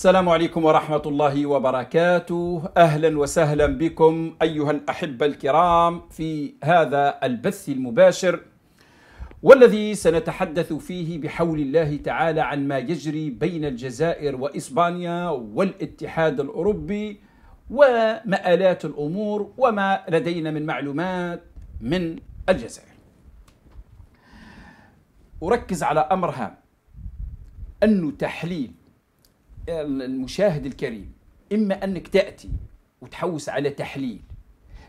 السلام عليكم ورحمة الله وبركاته أهلا وسهلا بكم أيها الأحبة الكرام في هذا البث المباشر والذي سنتحدث فيه بحول الله تعالى عن ما يجري بين الجزائر وإسبانيا والاتحاد الأوروبي ومآلات الأمور وما لدينا من معلومات من الجزائر أركز على أمر هام أن تحليل المشاهد الكريم إما أنك تأتي وتحوس على تحليل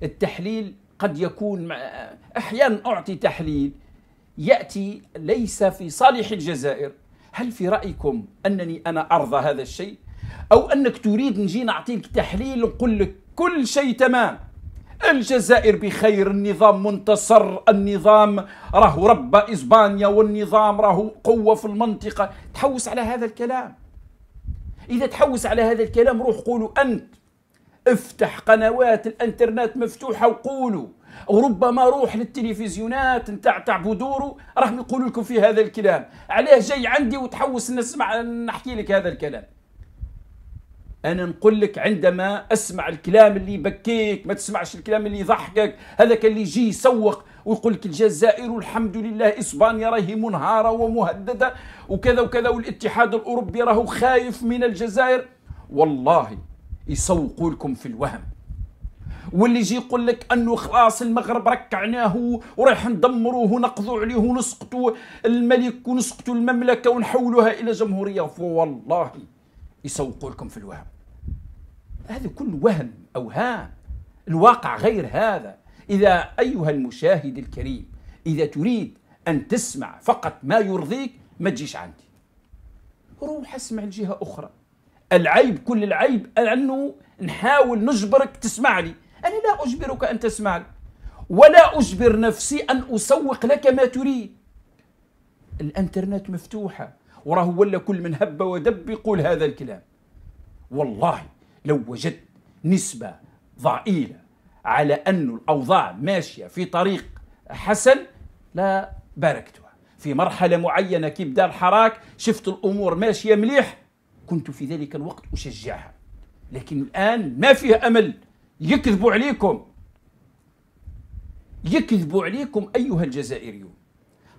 التحليل قد يكون مع أحيانا أعطي تحليل يأتي ليس في صالح الجزائر هل في رأيكم أنني أنا أرضى هذا الشيء أو أنك تريد نجي نعطيك تحليل نقول لك كل شيء تمام الجزائر بخير النظام منتصر النظام راه رب إسبانيا والنظام راه قوة في المنطقة تحوس على هذا الكلام إذا تحوس على هذا الكلام روح قولوا أنت افتح قنوات الانترنت مفتوحة وقولوا وربما روح للتلفزيونات نتاع تاع بودورو راهم يقولوا لكم في هذا الكلام علاه جاي عندي وتحوس نسمع نحكي لك هذا الكلام انا نقول لك عندما اسمع الكلام اللي يبكيك ما تسمعش الكلام اللي يضحكك هذاك اللي يجي يسوق ويقول لك الجزائر والحمد لله اسبانيا راهي منهاره ومهدده وكذا وكذا والاتحاد الاوروبي راهو خايف من الجزائر والله يسوقوا لكم في الوهم واللي يجي يقول لك انه خلاص المغرب ركعناه ورايح ندمروه ونقضوا عليه ونسقطوا الملك ونسقطوا المملكه ونحولوها الى جمهوريه فوالله يسوقوا لكم في الوهم هذا كل وهم اوهام الواقع غير هذا إذا أيها المشاهد الكريم إذا تريد أن تسمع فقط ما يرضيك ما تجيش عندي روح اسمع لجهة أخرى العيب كل العيب أنه نحاول نجبرك تسمعني أنا لا أجبرك أن تسمعني ولا أجبر نفسي أن أسوق لك ما تريد الانترنت مفتوحة وراه ولا كل من هب ودب يقول هذا الكلام والله لو وجدت نسبة ضئيلة على أن الأوضاع ماشية في طريق حسن لا باركتها في مرحلة معينة كي بدا الحراك شفت الأمور ماشية مليح كنت في ذلك الوقت أشجعها لكن الآن ما فيها أمل يكذبوا عليكم يكذبوا عليكم أيها الجزائريون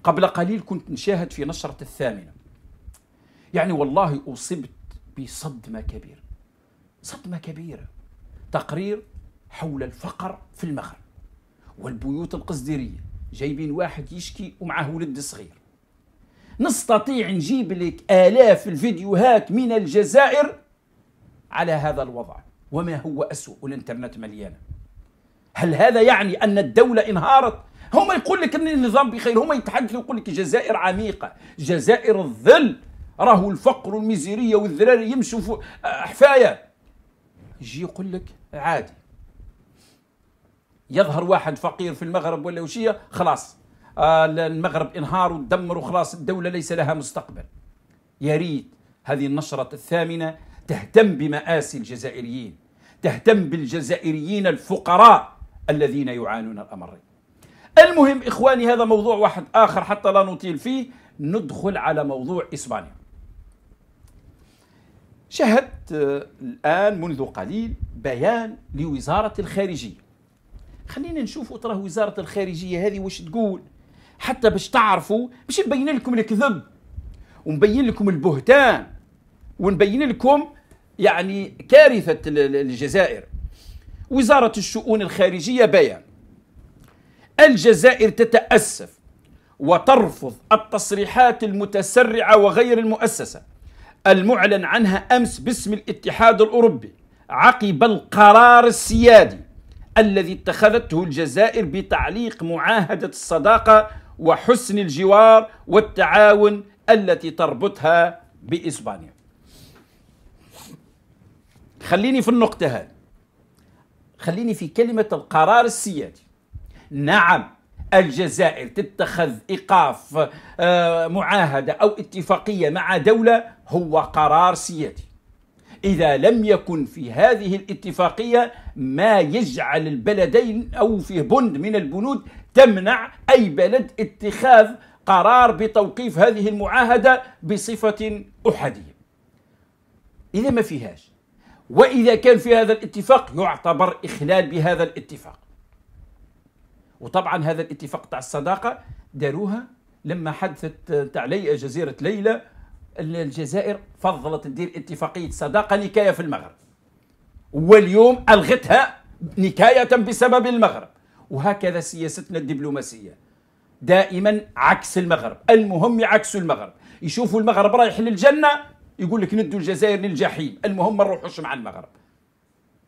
قبل قليل كنت نشاهد في نشرة الثامنة يعني والله أصبت بصدمة كبيرة صدمة كبيرة تقرير حول الفقر في المغرب والبيوت القصديرية جايبين واحد يشكي ومعه ولد صغير نستطيع نجيب لك آلاف الفيديوهات من الجزائر على هذا الوضع وما هو أسوأ والإنترنت مليانة هل هذا يعني أن الدولة انهارت؟ هم يقول لك أن النظام بخير هم يتحدثوا يقول لك جزائر عميقة جزائر الظل راهو الفقر والميزيرية والذراري يمشوا آه، حفاية يجي يقول لك عادي يظهر واحد فقير في المغرب ولا وشية خلاص آه، المغرب انهار ودمر وخلاص الدولة ليس لها مستقبل يا ريت هذه النشرة الثامنة تهتم بمآسي الجزائريين تهتم بالجزائريين الفقراء الذين يعانون الأمر المهم إخواني هذا موضوع واحد آخر حتى لا نطيل فيه ندخل على موضوع إسبانيا شهدت آه، الآن منذ قليل بيان لوزارة الخارجية خلينا نشوفوا تراه وزاره الخارجيه هذه واش تقول حتى باش تعرفوا باش نبين لكم الكذب ونبين لكم البهتان ونبين لكم يعني كارثه الجزائر وزاره الشؤون الخارجيه بيان الجزائر تتاسف وترفض التصريحات المتسرعه وغير المؤسسه المعلن عنها امس باسم الاتحاد الاوروبي عقب القرار السيادي الذي اتخذته الجزائر بتعليق معاهدة الصداقة وحسن الجوار والتعاون التي تربطها بإسبانيا خليني في النقطة هذه خليني في كلمة القرار السيادي نعم الجزائر تتخذ إيقاف آه، معاهدة أو اتفاقية مع دولة هو قرار سيادي إذا لم يكن في هذه الاتفاقية ما يجعل البلدين أو في بند من البنود تمنع أي بلد اتخاذ قرار بتوقيف هذه المعاهدة بصفة أحادية إذا ما فيهاش وإذا كان في هذا الاتفاق يعتبر إخلال بهذا الاتفاق وطبعا هذا الاتفاق تاع الصداقة داروها لما حدثت تعلي جزيرة ليلى الجزائر فضلت تدير اتفاقية صداقة نكاية في المغرب واليوم ألغتها نكاية بسبب المغرب وهكذا سياستنا الدبلوماسية دائما عكس المغرب المهم عكس المغرب يشوفوا المغرب رايح للجنة يقول لك ندوا الجزائر للجحيم المهم ما نروحوش مع المغرب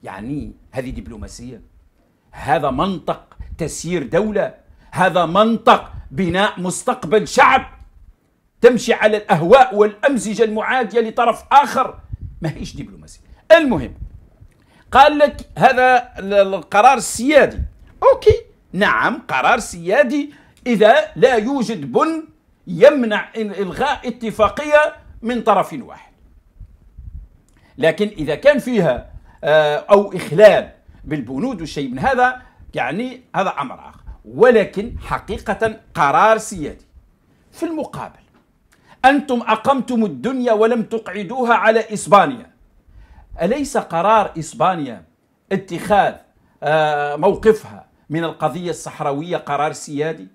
يعني هذه دبلوماسية هذا منطق تسيير دولة هذا منطق بناء مستقبل شعب تمشي على الأهواء والأمزجة المعادية لطرف آخر ما هيش دبلوماسية المهم قال لك هذا القرار السيادي أوكي نعم قرار سيادي إذا لا يوجد بن يمنع إلغاء اتفاقية من طرف واحد لكن إذا كان فيها آه، أو إخلال بالبنود وشيء من هذا يعني هذا أمر آخر ولكن حقيقة قرار سيادي في المقابل أنتم أقمتم الدنيا ولم تقعدوها على إسبانيا أليس قرار إسبانيا اتخاذ آه، موقفها من القضية الصحراوية قرار سيادي؟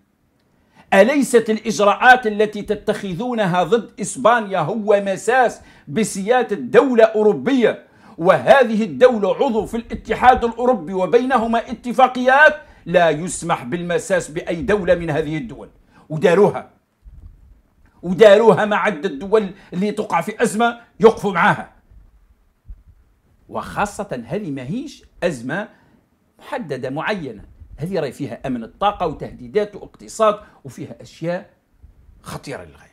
أليست الإجراءات التي تتخذونها ضد إسبانيا هو مساس بسيادة دولة أوروبية وهذه الدولة عضو في الاتحاد الأوروبي وبينهما اتفاقيات لا يسمح بالمساس بأي دولة من هذه الدول وداروها وداروها مع عدة دول اللي تقع في أزمة يقفوا معاها وخاصة هذه ماهيش أزمة محددة معينة هذه راي فيها أمن الطاقة وتهديدات واقتصاد وفيها أشياء خطيرة للغاية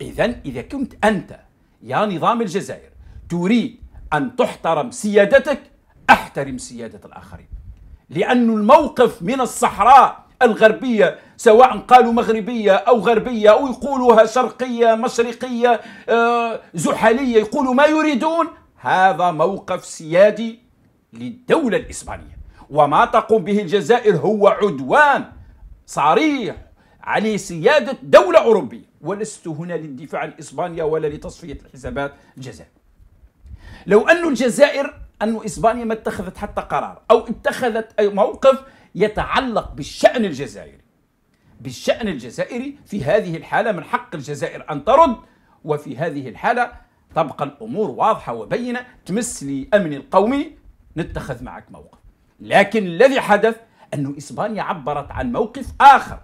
إذا إذا كنت أنت يا نظام الجزائر تريد أن تحترم سيادتك احترم سيادة الآخرين لأن الموقف من الصحراء الغربية سواء قالوا مغربية أو غربية أو يقولوها شرقية مشرقية آه، زحلية يقولوا ما يريدون هذا موقف سيادي للدولة الإسبانية وما تقوم به الجزائر هو عدوان صريح على سيادة دولة أوروبية ولست هنا للدفاع عن إسبانيا ولا لتصفية الحسابات الجزائر لو أن الجزائر أن إسبانيا ما اتخذت حتى قرار أو اتخذت أي موقف يتعلق بالشأن الجزائري بالشأن الجزائري في هذه الحالة من حق الجزائر أن ترد وفي هذه الحالة تبقى الأمور واضحة وبينة تمس لي أمني القومي نتخذ معك موقف لكن الذي حدث أن إسبانيا عبرت عن موقف آخر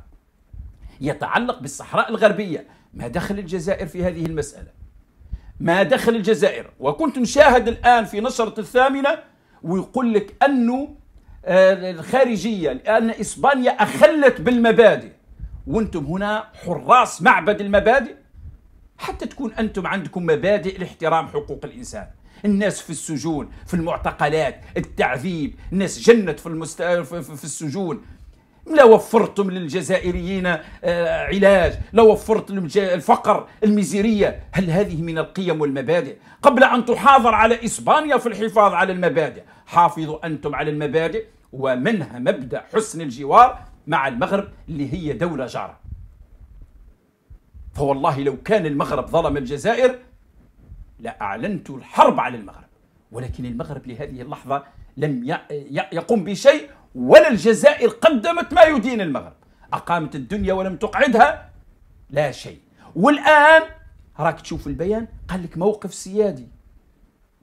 يتعلق بالصحراء الغربية ما دخل الجزائر في هذه المسألة ما دخل الجزائر وكنت نشاهد الآن في نشرة الثامنة ويقول لك أنه الخارجيه آه، لان اسبانيا اخلت بالمبادئ وانتم هنا حراس معبد المبادئ حتى تكون انتم عندكم مبادئ لاحترام حقوق الانسان الناس في السجون في المعتقلات التعذيب الناس جنت في, المست... في السجون لا وفرتم للجزائريين آه، علاج لا وفرت الفقر المزيرية هل هذه من القيم والمبادئ قبل أن تحاضر على إسبانيا في الحفاظ على المبادئ حافظوا أنتم على المبادئ ومنها مبدأ حسن الجوار مع المغرب اللي هي دولة جارة فوالله لو كان المغرب ظلم الجزائر لأعلنت الحرب على المغرب ولكن المغرب لهذه اللحظة لم يقوم بشيء ولا الجزائر قدمت ما يدين المغرب أقامت الدنيا ولم تقعدها لا شيء والآن راك تشوف البيان قال لك موقف سيادي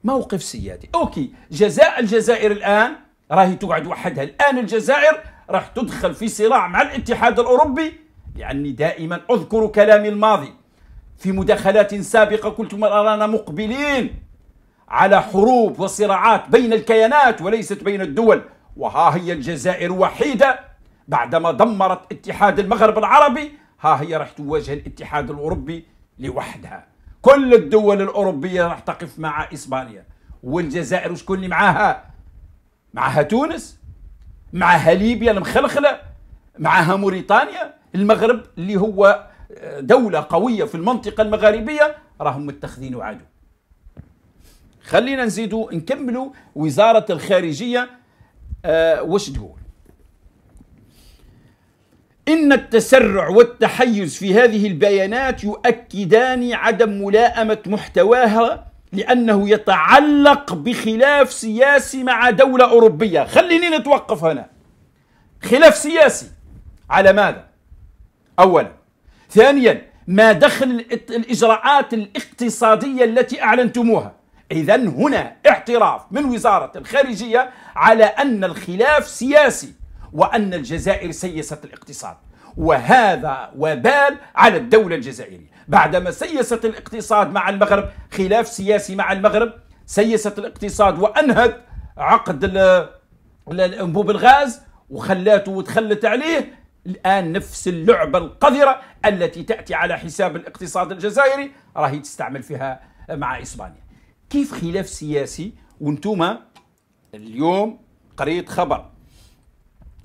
موقف سيادي أوكي جزاء الجزائر الآن راهي تقعد وحدها الآن الجزائر راح تدخل في صراع مع الاتحاد الأوروبي لأني دائما أذكر كلامي الماضي في مداخلات سابقة قلت ما أرانا مقبلين على حروب وصراعات بين الكيانات وليست بين الدول وها هي الجزائر وحيدة بعدما دمرت اتحاد المغرب العربي ها هي راح تواجه الاتحاد الأوروبي لوحدها كل الدول الأوروبية راح تقف مع إسبانيا والجزائر وشكون اللي معاها معاها تونس معاها ليبيا المخلخلة معاها موريتانيا المغرب اللي هو آه، دولة قوية في المنطقة المغاربية راهم متخذين عدو خلينا نزيدوا نكملوا وزارة الخارجية آه وش تقول إن التسرع والتحيز في هذه البيانات يؤكدان عدم ملاءمة محتواها لأنه يتعلق بخلاف سياسي مع دولة أوروبية خليني نتوقف هنا خلاف سياسي على ماذا؟ أولا ثانيا ما دخل الإجراءات الاقتصادية التي أعلنتموها إذا هنا اعتراف من وزارة الخارجية على أن الخلاف سياسي وأن الجزائر سيست الاقتصاد وهذا وبال على الدولة الجزائرية بعدما سيست الاقتصاد مع المغرب خلاف سياسي مع المغرب سيست الاقتصاد وأنهت عقد الأنبوب الغاز وخلاته وتخلت عليه الآن نفس اللعبة القذرة التي تأتي على حساب الاقتصاد الجزائري راهي تستعمل فيها مع إسبانيا كيف خلاف سياسي وانتم اليوم قريت خبر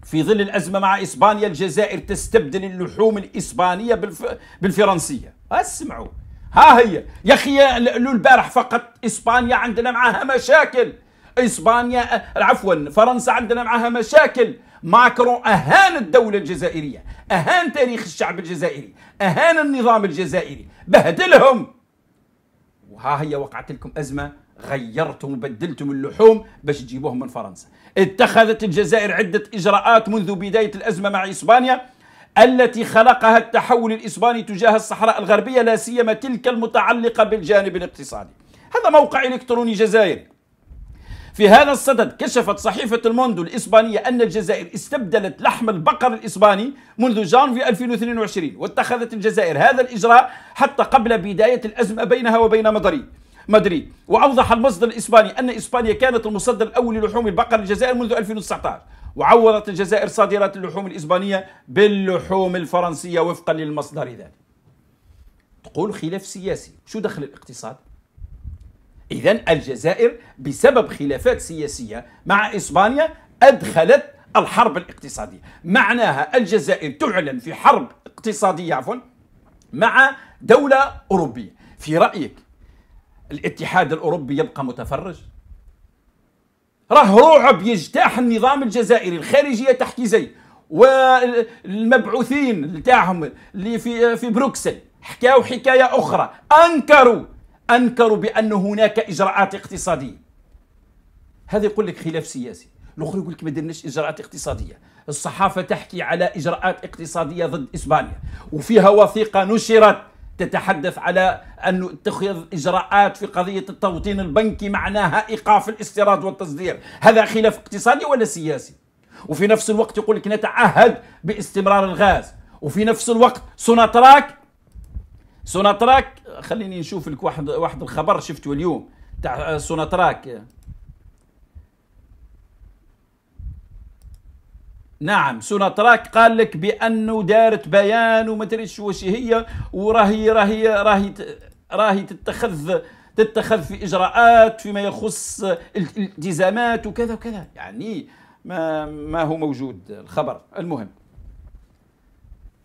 في ظل الأزمة مع إسبانيا الجزائر تستبدل اللحوم الإسبانية بالف... بالفرنسية اسمعوا ها هي يا أخي البارح فقط إسبانيا عندنا معها مشاكل إسبانيا عفوا فرنسا عندنا معها مشاكل ماكرون أهان الدولة الجزائرية أهان تاريخ الشعب الجزائري أهان النظام الجزائري بهدلهم وها هي وقعت لكم أزمة غيرتم وبدلتم اللحوم باش تجيبوهم من فرنسا اتخذت الجزائر عدة إجراءات منذ بداية الأزمة مع إسبانيا التي خلقها التحول الإسباني تجاه الصحراء الغربية لا سيما تلك المتعلقة بالجانب الاقتصادي هذا موقع إلكتروني جزائري في هذا الصدد كشفت صحيفة الموندو الإسبانية أن الجزائر استبدلت لحم البقر الإسباني منذ جانفي 2022 واتخذت الجزائر هذا الإجراء حتى قبل بداية الأزمة بينها وبين مدريد مدريد وأوضح المصدر الإسباني أن إسبانيا كانت المصدر الأول للحوم البقر للجزائر منذ 2019 وعوضت الجزائر صادرات اللحوم الإسبانية باللحوم الفرنسية وفقا للمصدر ذلك تقول خلاف سياسي شو دخل الاقتصاد؟ إذا الجزائر بسبب خلافات سياسية مع إسبانيا أدخلت الحرب الاقتصادية معناها الجزائر تعلن في حرب اقتصادية عفوا مع دولة أوروبية في رأيك الاتحاد الاوروبي يبقى متفرج راه رعب يجتاح النظام الجزائري الخارجيه تحكي زي والمبعوثين تاعهم اللي في في بروكسل حكاوا حكايه اخرى انكروا انكروا بان هناك اجراءات اقتصاديه هذا يقول لك خلاف سياسي الاخر يقول لك ما درناش اجراءات اقتصاديه الصحافه تحكي على اجراءات اقتصاديه ضد اسبانيا وفيها وثيقه نشرت تتحدث على أن اتخذ إجراءات في قضية التوطين البنكي معناها إيقاف الاستيراد والتصدير هذا خلاف اقتصادي ولا سياسي وفي نفس الوقت يقول لك نتعهد باستمرار الغاز وفي نفس الوقت سوناتراك سوناتراك خليني نشوف لك واحد واحد الخبر شفته اليوم تاع سوناتراك نعم سوناطراك قال لك بانه دارت بيان وما تدريش واش هي وراهي راهي راهي راهي تتخذ تتخذ في اجراءات فيما يخص الالتزامات وكذا وكذا يعني ما ما هو موجود الخبر المهم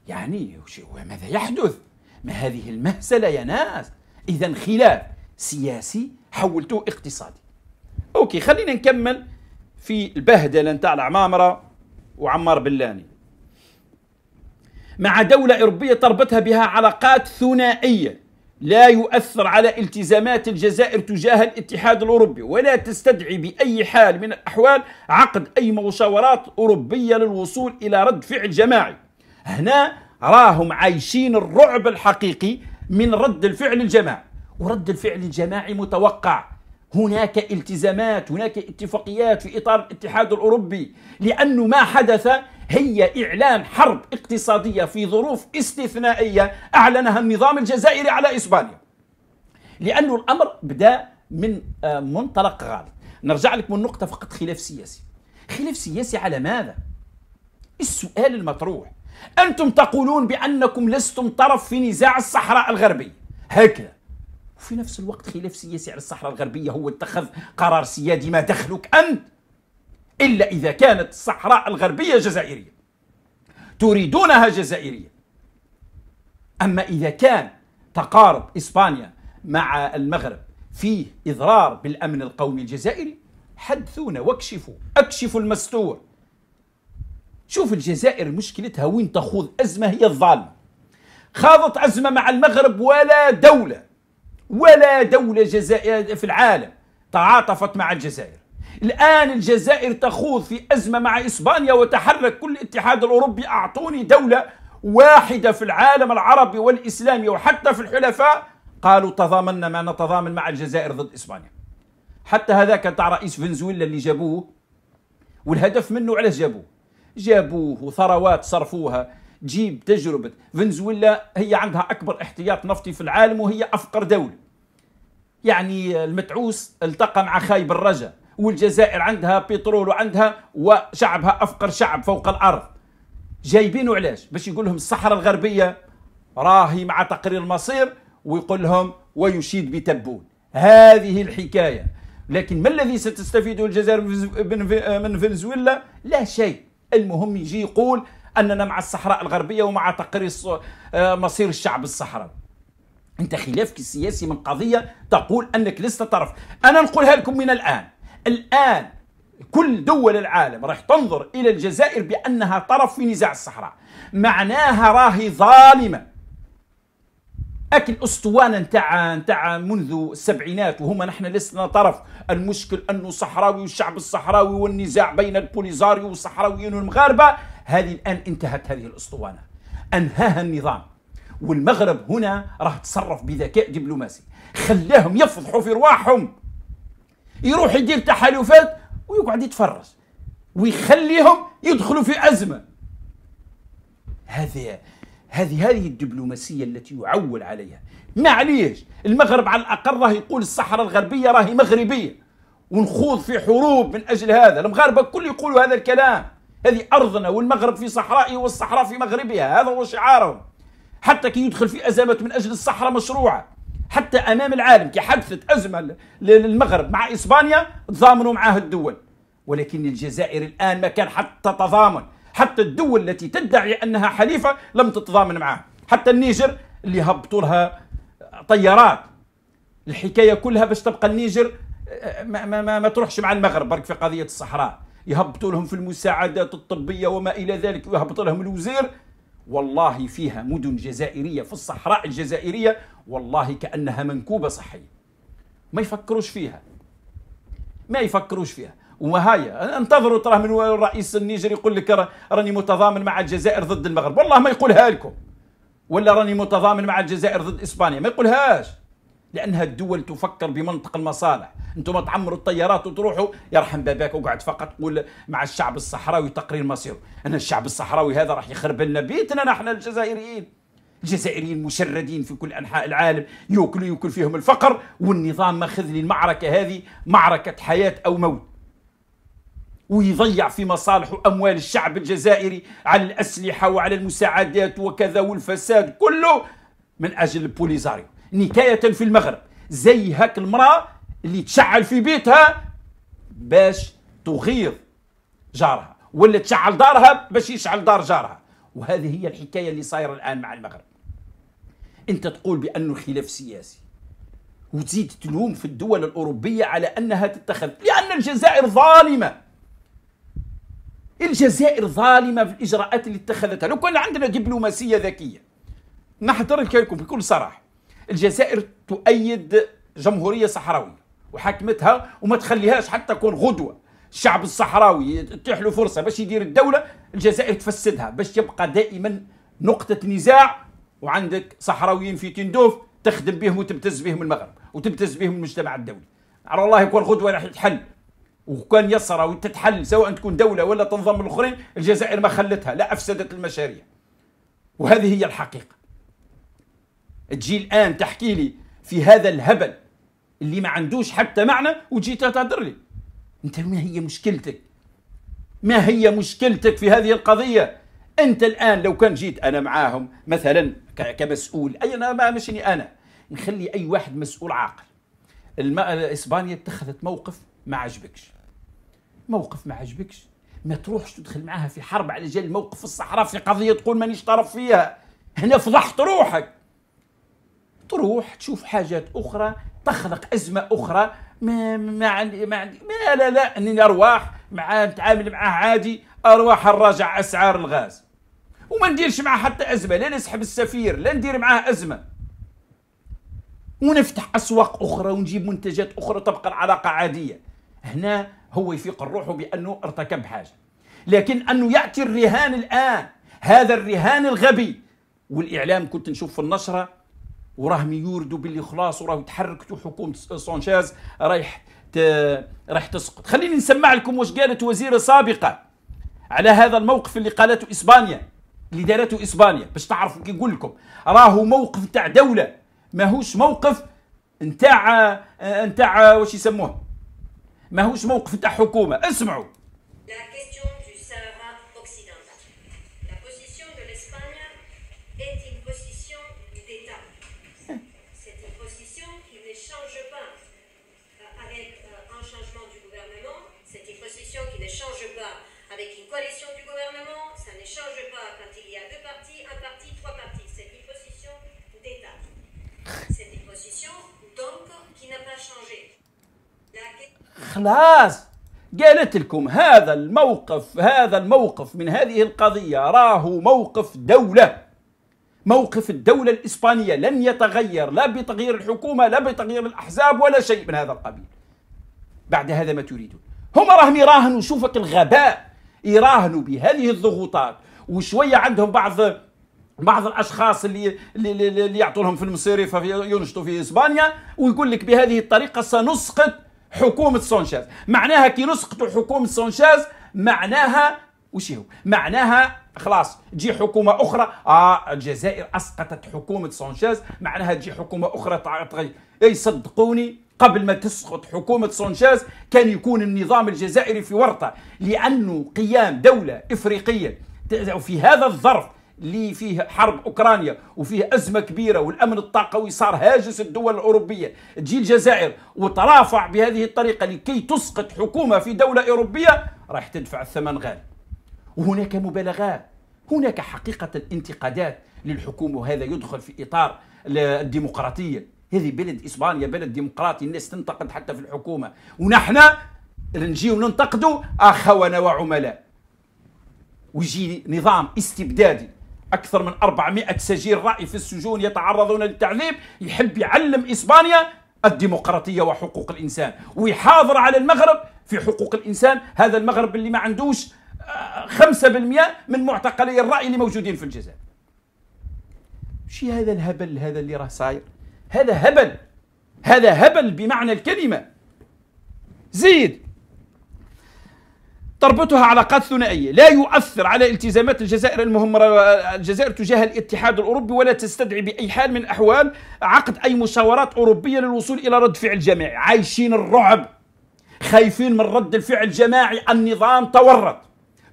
يعني ماذا يحدث ما هذه المهزله يا ناس اذا خلاف سياسي حولته اقتصادي اوكي خلينا نكمل في البهدله نتاع العمامره وعمار بلاني مع دولة أوروبية تربطها بها علاقات ثنائية لا يؤثر على التزامات الجزائر تجاه الاتحاد الأوروبي ولا تستدعي بأي حال من الأحوال عقد أي مشاورات أوروبية للوصول إلى رد فعل جماعي هنا راهم عايشين الرعب الحقيقي من رد الفعل الجماعي ورد الفعل الجماعي متوقع هناك التزامات هناك اتفاقيات في إطار الاتحاد الأوروبي لأن ما حدث هي إعلان حرب اقتصادية في ظروف استثنائية أعلنها النظام الجزائري على إسبانيا لأن الأمر بدأ من آه، منطلق غلط نرجع لك من نقطة فقط خلاف سياسي خلاف سياسي على ماذا؟ السؤال المطروح أنتم تقولون بأنكم لستم طرف في نزاع الصحراء الغربية هكذا وفي نفس الوقت خلاف سياسي على الصحراء الغربية هو اتخذ قرار سيادي ما دخلك أنت إلا إذا كانت الصحراء الغربية جزائرية تريدونها جزائرية أما إذا كان تقارب إسبانيا مع المغرب فيه إضرار بالأمن القومي الجزائري حدثونا واكشفوا أكشفوا المستور شوف الجزائر مشكلتها وين تخوض أزمة هي الظالمة خاضت أزمة مع المغرب ولا دولة ولا دولة جزائرية في العالم تعاطفت مع الجزائر الآن الجزائر تخوض في أزمة مع إسبانيا وتحرك كل الاتحاد الأوروبي أعطوني دولة واحدة في العالم العربي والإسلامي وحتى في الحلفاء قالوا تضامنا ما نتضامن مع الجزائر ضد إسبانيا حتى هذاك تاع رئيس فنزويلا اللي جابوه والهدف منه علاش جابوه جابوه وثروات صرفوها جيب تجربة فنزويلا هي عندها أكبر احتياط نفطي في العالم وهي أفقر دولة يعني المتعوس التقى مع خايب الرجا والجزائر عندها بترول وعندها وشعبها أفقر شعب فوق الأرض جايبينه علاش باش يقول لهم الصحراء الغربية راهي مع تقرير المصير ويقول لهم ويشيد بتبون هذه الحكاية لكن ما الذي ستستفيده الجزائر من فنزويلا لا شيء المهم يجي يقول أننا مع الصحراء الغربية ومع تقريص آه، مصير الشعب الصحراوي أنت خلافك السياسي من قضية تقول أنك لست طرف أنا نقولها لكم من الآن الآن كل دول العالم راح تنظر إلى الجزائر بأنها طرف في نزاع الصحراء معناها راهي ظالمة أكل أسطوانة نتاع نتاع منذ السبعينات وهما نحن لسنا طرف المشكل أنه صحراوي والشعب الصحراوي والنزاع بين البوليزاريو والصحراويين والمغاربة هذه الآن انتهت هذه الأسطوانة أنهاها النظام والمغرب هنا راه تصرف بذكاء دبلوماسي خلاهم يفضحوا في رواحهم يروح يدير تحالفات ويقعد يتفرج ويخليهم يدخلوا في أزمة هذه هذه هذه الدبلوماسية التي يعول عليها معليش المغرب على الأقل راه يقول الصحراء الغربية راهي مغربية ونخوض في حروب من أجل هذا المغاربة كل يقولوا هذا الكلام هذه أرضنا والمغرب في صحرائه والصحراء في مغربها هذا هو شعارهم حتى كي يدخل في أزمة من أجل الصحراء مشروعة حتى أمام العالم كي حدثت أزمة للمغرب مع إسبانيا تضامنوا معها الدول ولكن الجزائر الآن ما كان حتى تضامن حتى الدول التي تدعي أنها حليفة لم تتضامن معها حتى النيجر اللي هبطوا لها طيارات الحكاية كلها باش تبقى النيجر آه، ما, ما, ما, ما تروحش مع المغرب برك في قضية الصحراء يهبطوا لهم في المساعدات الطبية وما إلى ذلك ويهبط لهم الوزير والله فيها مدن جزائرية في الصحراء الجزائرية والله كأنها منكوبة صحية ما يفكروش فيها ما يفكروش فيها وهاي انتظروا تراه من الرئيس النيجر يقول لك راني متضامن مع الجزائر ضد المغرب والله ما يقولها لكم ولا راني متضامن مع الجزائر ضد اسبانيا ما يقولهاش لانها الدول تفكر بمنطق المصالح انتم تعمروا الطيارات وتروحوا يرحم باباك وقعد فقط تقول مع الشعب الصحراوي تقرير مصيره انا الشعب الصحراوي هذا راح يخرب لنا بيتنا نحن الجزائريين الجزائريين مشردين في كل انحاء العالم ياكلوا ياكل فيهم الفقر والنظام ماخذ لي المعركه هذه معركه حياه او موت ويضيع في مصالح أموال الشعب الجزائري على الأسلحة وعلى المساعدات وكذا والفساد كله من أجل البوليزاريو نكاية في المغرب زي هاك المرأة اللي تشعل في بيتها باش تغيظ جارها ولا تشعل دارها باش يشعل دار جارها وهذه هي الحكاية اللي صايرة الآن مع المغرب أنت تقول بأنه خلاف سياسي وتزيد تلوم في الدول الأوروبية على أنها تتخذ لأن الجزائر ظالمة الجزائر ظالمة في الإجراءات اللي اتخذتها لو كان عندنا دبلوماسية ذكية نحضر لكم بكل صراحة الجزائر تؤيد جمهورية صحراوية وحكمتها وما تخليهاش حتى تكون غدوة الشعب الصحراوي تتيح له فرصة باش يدير الدولة الجزائر تفسدها باش يبقى دائما نقطة نزاع وعندك صحراويين في تندوف تخدم بهم وتبتز بهم المغرب وتبتز بهم المجتمع الدولي على الله يكون غدوة راح يتحل وكان يسرى وتتحل سواء تكون دولة ولا تنضم الأخرين الجزائر ما خلتها لا أفسدت المشاريع وهذه هي الحقيقة تجي الان تحكي لي في هذا الهبل اللي ما عندوش حتى معنى وتجي تهدر لي انت ما هي مشكلتك ما هي مشكلتك في هذه القضيه انت الان لو كان جيت انا معاهم مثلا كمسؤول اي انا ما مش انا نخلي اي واحد مسؤول عاقل الم... اسبانيا اتخذت موقف ما عجبكش موقف ما عجبكش ما تروحش تدخل معاها في حرب على جال موقف الصحراء في قضيه تقول مانيش طرف فيها هنا فضحت روحك تروح تشوف حاجات اخرى تخلق ازمه اخرى ما ما عندي ما عندي ما لا لا اني ارواح مع نتعامل معاه عادي ارواح نراجع اسعار الغاز وما نديرش معاه حتى ازمه لا نسحب السفير لا ندير معاه ازمه ونفتح اسواق اخرى ونجيب منتجات اخرى تبقى العلاقه عاديه هنا هو يفيق الروح بانه ارتكب حاجه لكن انه ياتي الرهان الان هذا الرهان الغبي والاعلام كنت نشوف في النشره وراهم يوردوا باللي خلاص وراه تحركتوا حكومه سانشيز رايح ت... رايح تسقط خليني نسمع لكم واش قالت وزيره سابقه على هذا الموقف اللي قالته اسبانيا اللي دارته اسبانيا باش تعرفوا كي نقول لكم راهو موقف تاع دوله ماهوش موقف نتاع آه، نتاع واش يسموه ماهوش موقف تاع حكومه اسمعوا خلاص قالت لكم هذا الموقف هذا الموقف من هذه القضية راه موقف دولة موقف الدولة الإسبانية لن يتغير لا بتغيير الحكومة لا بتغيير الأحزاب ولا شيء من هذا القبيل بعد هذا ما تريدون هم راهم يراهنوا شوفك الغباء يراهنوا بهذه الضغوطات وشوية عندهم بعض بعض الاشخاص اللي اللي, اللي يعطوا لهم في المصيري ينشطوا في اسبانيا ويقول لك بهذه الطريقه سنسقط حكومه سانشيز معناها كي نسقطوا حكومه سانشيز معناها وش هو معناها خلاص تجي حكومه اخرى اه الجزائر اسقطت حكومه سانشيز معناها تجي حكومه اخرى تغير اي صدقوني قبل ما تسقط حكومة سانشيز كان يكون النظام الجزائري في ورطة لأنه قيام دولة إفريقية في هذا الظرف اللي فيه حرب اوكرانيا وفيه ازمه كبيره والامن الطاقوي صار هاجس الدول الاوروبيه تجي الجزائر وترافع بهذه الطريقه لكي تسقط حكومه في دوله اوروبيه راح تدفع الثمن غالي وهناك مبالغات هناك حقيقه انتقادات للحكومه وهذا يدخل في اطار الديمقراطيه هذه بلد اسبانيا بلد ديمقراطي الناس تنتقد حتى في الحكومه ونحن نجيو ننتقدوا اخونا وعملاء ويجي نظام استبدادي أكثر من 400 سجين رأي في السجون يتعرضون للتعذيب يحب يعلم إسبانيا الديمقراطية وحقوق الإنسان ويحاضر على المغرب في حقوق الإنسان هذا المغرب اللي ما عندوش 5% آه، من معتقلي الرأي اللي موجودين في الجزائر شي هذا الهبل هذا اللي راه صاير هذا هبل هذا هبل بمعنى الكلمة زيد تربطها علاقات ثنائية لا يؤثر على التزامات الجزائر المهمه الجزائر تجاه الاتحاد الأوروبي ولا تستدعي بأي حال من الأحوال عقد أي مشاورات أوروبية للوصول إلى رد فعل جماعي عايشين الرعب خايفين من رد الفعل الجماعي النظام تورط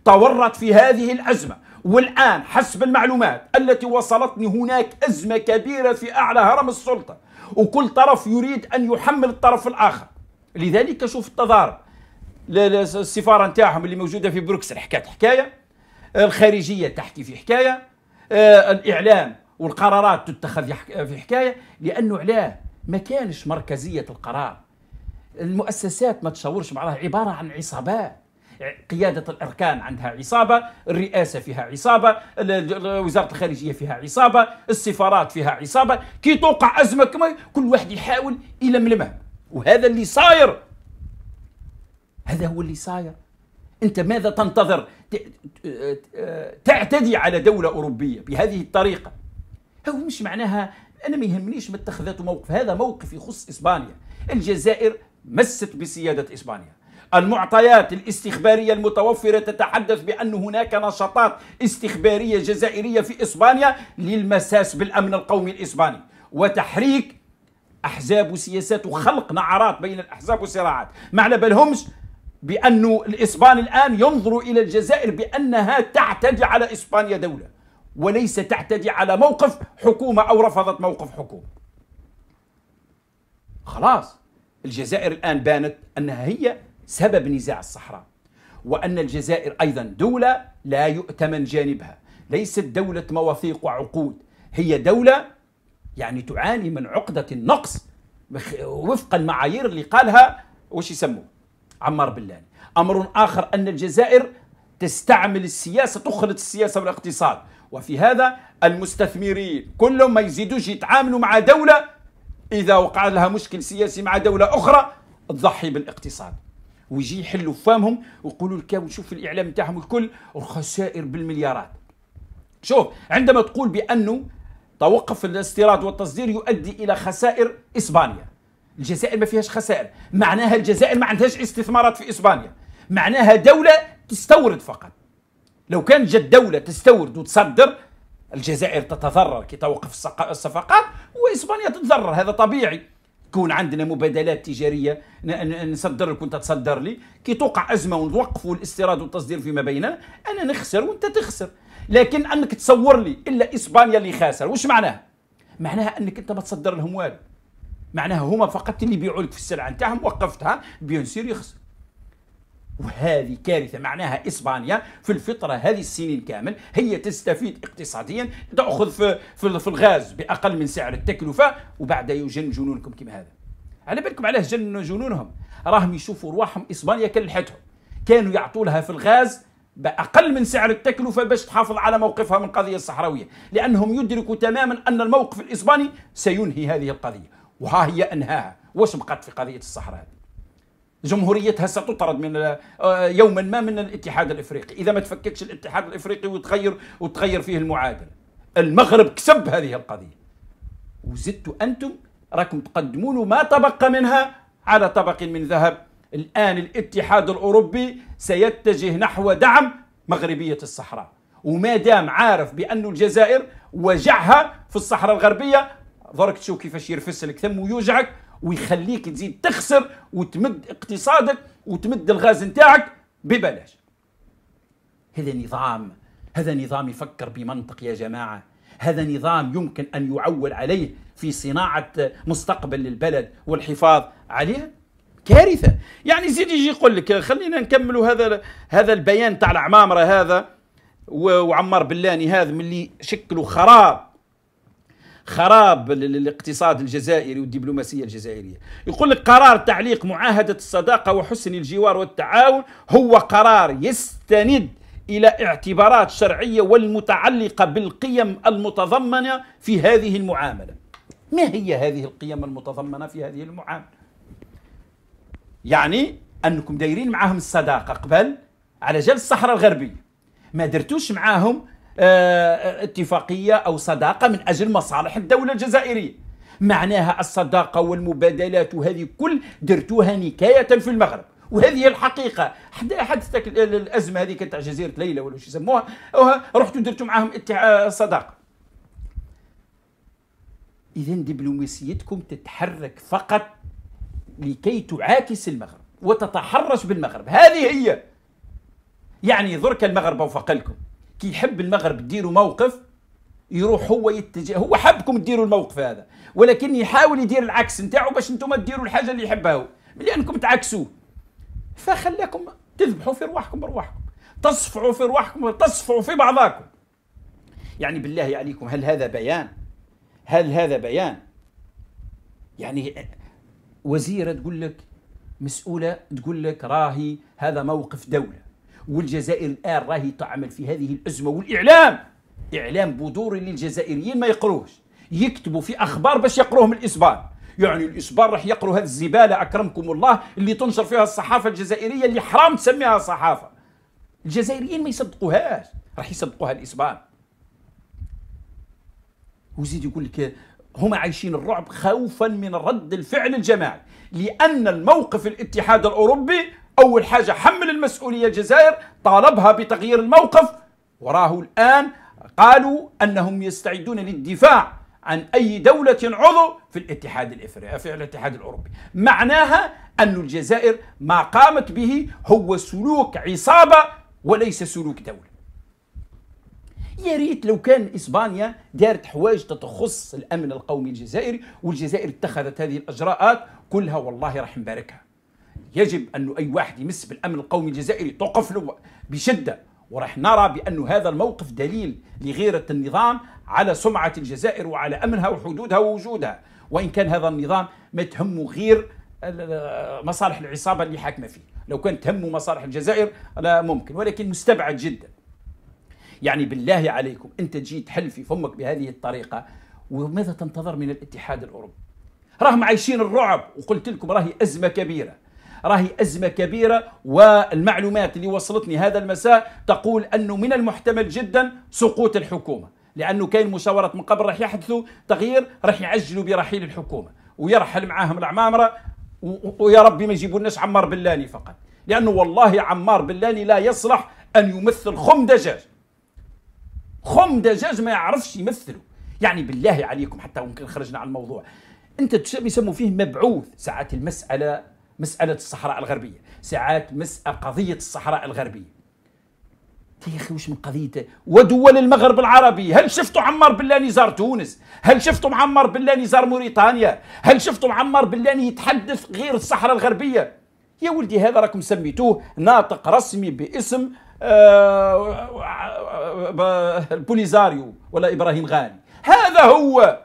تورط في هذه الأزمة والآن حسب المعلومات التي وصلتني هناك أزمة كبيرة في أعلى هرم السلطة وكل طرف يريد أن يحمل الطرف الآخر لذلك شوف التضارب السفاره نتاعهم اللي موجوده في بروكسل حكات حكايه الخارجيه تحكي في حكايه آه، الاعلام والقرارات تتخذ في حكايه لانه علاه ما كانش مركزيه القرار المؤسسات ما تشاورش معها عباره عن عصابات قيادة الأركان عندها عصابة الرئاسة فيها عصابة وزارة الخارجية فيها عصابة السفارات فيها عصابة كي توقع أزمة كما كل واحد يحاول يلملمها وهذا اللي صاير هذا هو اللي صاير أنت ماذا تنتظر تعتدي على دولة أوروبية بهذه الطريقة هو مش معناها أنا ما يهمنيش ما اتخذت موقف هذا موقف يخص إسبانيا الجزائر مست بسيادة إسبانيا المعطيات الاستخبارية المتوفرة تتحدث بأن هناك نشاطات استخبارية جزائرية في إسبانيا للمساس بالأمن القومي الإسباني وتحريك أحزاب وسياسات وخلق نعرات بين الأحزاب والصراعات ما على بالهمش بأن الإسبان الآن ينظر إلى الجزائر بأنها تعتدي على إسبانيا دولة وليس تعتدي على موقف حكومة أو رفضت موقف حكومة خلاص الجزائر الآن بانت أنها هي سبب نزاع الصحراء وأن الجزائر أيضا دولة لا يؤتمن جانبها ليست دولة مواثيق وعقود هي دولة يعني تعاني من عقدة النقص وفق المعايير اللي قالها وش يسموه عمار بلاني أمر آخر أن الجزائر تستعمل السياسة تخلط السياسة والاقتصاد وفي هذا المستثمرين كلهم ما يزيدوش يتعاملوا مع دولة إذا وقع لها مشكل سياسي مع دولة أخرى تضحي بالاقتصاد ويجي يحلوا فامهم ويقولوا لك وشوف الاعلام نتاعهم الكل الخسائر بالمليارات شوف عندما تقول بانه توقف الاستيراد والتصدير يؤدي الى خسائر اسبانيا الجزائر ما فيهاش خسائر معناها الجزائر ما عندهاش استثمارات في اسبانيا معناها دوله تستورد فقط لو كان جد دوله تستورد وتصدر الجزائر تتضرر كي توقف الصفقات واسبانيا تتضرر هذا طبيعي يكون عندنا مبادلات تجاريه نصدر لك وانت تصدر لي كي توقع ازمه ونوقفوا الاستيراد والتصدير فيما بيننا انا نخسر وانت تخسر لكن انك تصور لي الا اسبانيا اللي خاسر وش معناها معناها انك انت ما تصدر لهم والو معناها هما فقط اللي يبيعوا لك في السلعه نتاعهم وقفتها بيان سير يخسر وهذه كارثة معناها إسبانيا في الفترة هذه السنين كامل هي تستفيد اقتصاديا تأخذ في, في, في الغاز بأقل من سعر التكلفة وبعد يجن جنونكم كما هذا على بالكم علاه جن جنونهم راهم يشوفوا رواحهم إسبانيا كلحتهم كانوا يعطوا لها في الغاز بأقل من سعر التكلفة باش تحافظ على موقفها من القضية الصحراوية لأنهم يدركوا تماما أن الموقف الإسباني سينهي هذه القضية وها هي انهاها واش بقات في قضيه الصحراء هذه جمهوريتها ستطرد من آه، يوما ما من الاتحاد الافريقي اذا ما تفككش الاتحاد الافريقي وتغير وتغير فيه المعادله المغرب كسب هذه القضيه وزدتوا انتم راكم تقدموا له ما تبقى منها على طبق من ذهب الان الاتحاد الاوروبي سيتجه نحو دعم مغربيه الصحراء وما دام عارف بأن الجزائر وجعها في الصحراء الغربية درك تشوف كيفاش يرفس لك ثم ويوجعك ويخليك تزيد تخسر وتمد اقتصادك وتمد الغاز نتاعك ببلاش هذا نظام هذا نظام يفكر بمنطق يا جماعه هذا نظام يمكن ان يعول عليه في صناعه مستقبل للبلد والحفاظ عليه كارثه يعني زيد يجي يقول لك خلينا نكملوا هذا هذا البيان تاع العمامره هذا وعمار بلاني هذا من اللي شكلوا خراب خراب الاقتصاد الجزائري والدبلوماسيه الجزائريه يقول لك قرار تعليق معاهده الصداقه وحسن الجوار والتعاون هو قرار يستند الى اعتبارات شرعيه والمتعلقه بالقيم المتضمنه في هذه المعامله ما هي هذه القيم المتضمنه في هذه المعامله يعني انكم دايرين معاهم الصداقه قبل على جال الصحراء الغربيه ما درتوش معاهم آه، اتفاقية أو صداقة من أجل مصالح الدولة الجزائرية معناها الصداقة والمبادلات وهذه كل درتوها نكاية في المغرب وهذه الحقيقه حتى حدثت الازمه هذه كانت تاع جزيره ليلى ولا شو يسموها رحتوا درتوا معاهم آه، صداقه اذا دبلوماسيتكم تتحرك فقط لكي تعاكس المغرب وتتحرش بالمغرب هذه هي يعني ذرك المغرب وفق لكم كي يحب المغرب ديروا موقف يروح هو يتجه هو حبكم تديروا الموقف هذا ولكن يحاول يدير العكس نتاعو باش انتم تديروا الحاجه اللي يحبها هو لانكم تعكسوه فخلاكم تذبحوا في رواحكم برواحكم تصفعوا في رواحكم تصفعوا في بعضاكم يعني بالله عليكم هل هذا بيان هل هذا بيان يعني وزيره تقول لك مسؤوله تقول لك راهي هذا موقف دوله والجزائر الآن راهي تعمل في هذه الأزمة والإعلام إعلام بدور للجزائريين ما يقروهش يكتبوا في أخبار باش يقروهم الإسبان يعني الإسبان راح يقروا هذه الزبالة أكرمكم الله اللي تنشر فيها الصحافة الجزائرية اللي حرام تسميها صحافة الجزائريين ما يصدقوهاش راح يصدقوها الإسبان وزيد يقول لك هما عايشين الرعب خوفا من رد الفعل الجماعي لأن الموقف الاتحاد الأوروبي أول حاجة حمل المسؤولية الجزائر طالبها بتغيير الموقف وراه الآن قالوا أنهم يستعدون للدفاع عن أي دولة عضو في الاتحاد الإفريقي في الاتحاد الأوروبي معناها أن الجزائر ما قامت به هو سلوك عصابة وليس سلوك دولة يا ريت لو كان اسبانيا دارت حوايج تخص الامن القومي الجزائري والجزائر اتخذت هذه الاجراءات كلها والله راح نباركها يجب أن أي واحد يمس بالأمن القومي الجزائري توقف له بشدة وراح نرى بأن هذا الموقف دليل لغيرة النظام على سمعة الجزائر وعلى أمنها وحدودها ووجودها وإن كان هذا النظام ما تهمه غير مصالح العصابة اللي حاكمة فيه لو كانت تهمه مصالح الجزائر لا ممكن ولكن مستبعد جدا يعني بالله عليكم أنت تجي تحل في فمك بهذه الطريقة وماذا تنتظر من الاتحاد الأوروبي راهم عايشين الرعب وقلت لكم راهي أزمة كبيرة راهي أزمة كبيرة والمعلومات اللي وصلتني هذا المساء تقول أنه من المحتمل جدا سقوط الحكومة لأنه كاين مشاورة من قبل راح يحدثوا تغيير راح يعجلوا برحيل الحكومة ويرحل معاهم العمامرة ويا ربي ما يجيبولناش عمار بلاني فقط لأنه والله عمار بلاني لا يصلح أن يمثل خم دجاج خم دجاج ما يعرفش يمثله يعني بالله عليكم حتى ممكن خرجنا على الموضوع انت يسموا فيه مبعوث ساعات المساله مسألة الصحراء الغربية ساعات مسألة قضية الصحراء الغربية يا اخي وش من قضيته ودول المغرب العربي هل شفتوا عمار بلاني زار تونس هل شفتوا عمار بلاني زار موريتانيا هل شفتوا عمار بلاني يتحدث غير الصحراء الغربيه يا ولدي هذا راكم سميتوه ناطق رسمي باسم البوليزاريو ولا ابراهيم غاني هذا هو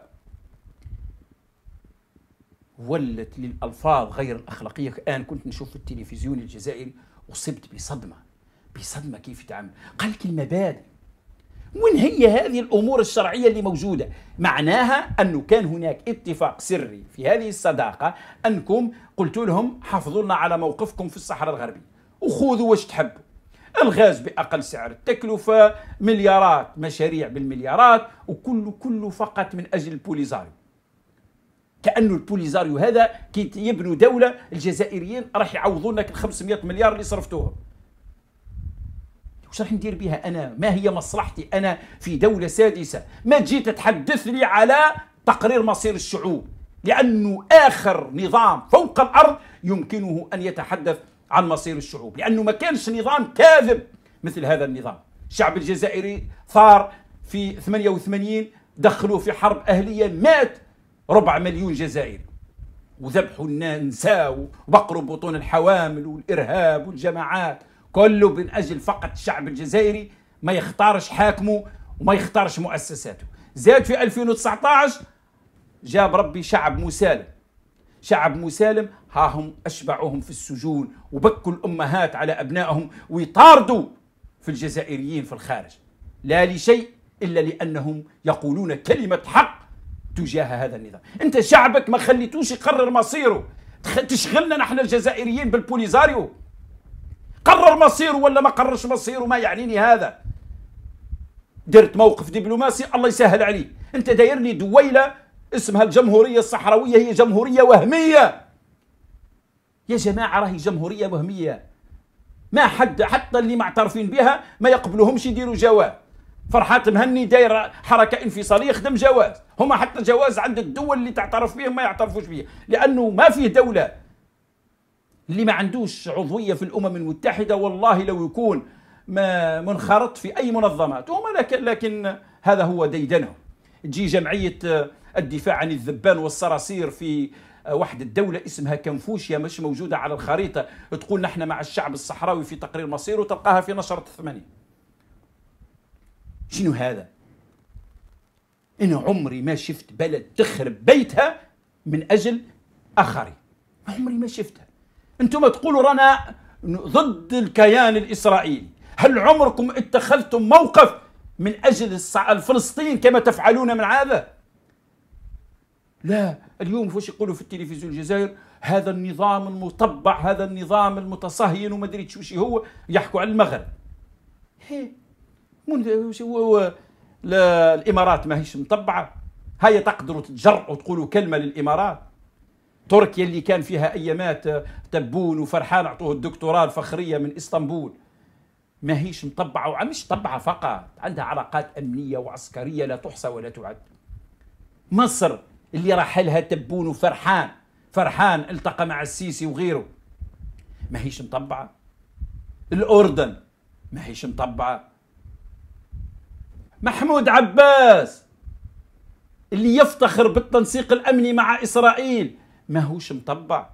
ولت للألفاظ غير الأخلاقية الان كنت نشوف في التلفزيون الجزائري أصبت بصدمة بصدمة كيف يتعامل لك المبادئ وين هي هذه الامور الشرعيه اللي موجوده؟ معناها انه كان هناك اتفاق سري في هذه الصداقه انكم قلت لهم حافظوا لنا على موقفكم في الصحراء الغربيه وخذوا واش تحبوا. الغاز باقل سعر التكلفه، مليارات مشاريع بالمليارات وكله كله فقط من اجل البوليزاريو. كانه البوليزاريو هذا كي يبنوا دوله الجزائريين راح يعوضوا لك ال 500 مليار اللي صرفتوهم وش راح ندير بها انا ما هي مصلحتي انا في دوله سادسه ما تجي تتحدث لي على تقرير مصير الشعوب لانه اخر نظام فوق الارض يمكنه ان يتحدث عن مصير الشعوب لانه ما كانش نظام كاذب مثل هذا النظام الشعب الجزائري ثار في 88 دخلوه في حرب اهليه مات ربع مليون جزائري وذبحوا النساء وبقروا بطون الحوامل والإرهاب والجماعات كله من أجل فقط الشعب الجزائري ما يختارش حاكمه وما يختارش مؤسساته زاد في 2019 جاب ربي شعب مسالم شعب مسالم ها هم أشبعوهم في السجون وبكوا الأمهات على أبنائهم ويطاردوا في الجزائريين في الخارج لا لشيء إلا لأنهم يقولون كلمة حق تجاه هذا النظام انت شعبك ما خليتوش يقرر مصيره تشغلنا نحن الجزائريين بالبوليزاريو قرر مصيره ولا ما قررش مصيره ما يعنيني هذا درت موقف دبلوماسي الله يسهل عليه انت داير لي دويله اسمها الجمهوريه الصحراويه هي جمهوريه وهميه يا جماعه راهي جمهوريه وهميه ما حد حتى اللي معترفين بها ما يقبلوهمش يديروا جواب فرحات مهني دايره حركه انفصاليه خدم جواز هما حتى جواز عند الدول اللي تعترف بهم ما يعترفوش به لانه ما فيه دوله اللي ما عندوش عضويه في الامم المتحده والله لو يكون ما منخرط في اي منظمات وما لكن, لكن هذا هو ديدنهم تجي جمعيه آه، الدفاع عن الذبان والصراصير في آه، واحد الدولة اسمها كنفوشيا مش موجودة على الخريطة تقول نحن مع الشعب الصحراوي في تقرير مصيره تلقاها في نشرة الثمانية شنو هذا أنا عمري ما شفت بلد تخرب بيتها من أجل آخرين عمري ما شفتها أنتم تقولوا رانا ضد الكيان الإسرائيلي هل عمركم اتخذتم موقف من أجل الفلسطين كما تفعلون من هذا لا اليوم فوش يقولوا في التلفزيون الجزائر هذا النظام المطبع هذا النظام المتصهين وما ادري شو هو يحكوا على المغرب هي. الامارات ماهيش مطبعه هيا تقدروا تتجرؤوا تقولوا كلمه للامارات تركيا اللي كان فيها ايامات تبون وفرحان عطوه الدكتوراه الفخريه من اسطنبول ماهيش مطبعه مش طبعه فقط عندها علاقات امنيه وعسكريه لا تحصى ولا تعد مصر اللي رحلها تبون وفرحان فرحان التقى مع السيسي وغيره ماهيش مطبعه الاردن ماهيش مطبعه محمود عباس اللي يفتخر بالتنسيق الامني مع اسرائيل ماهوش مطبع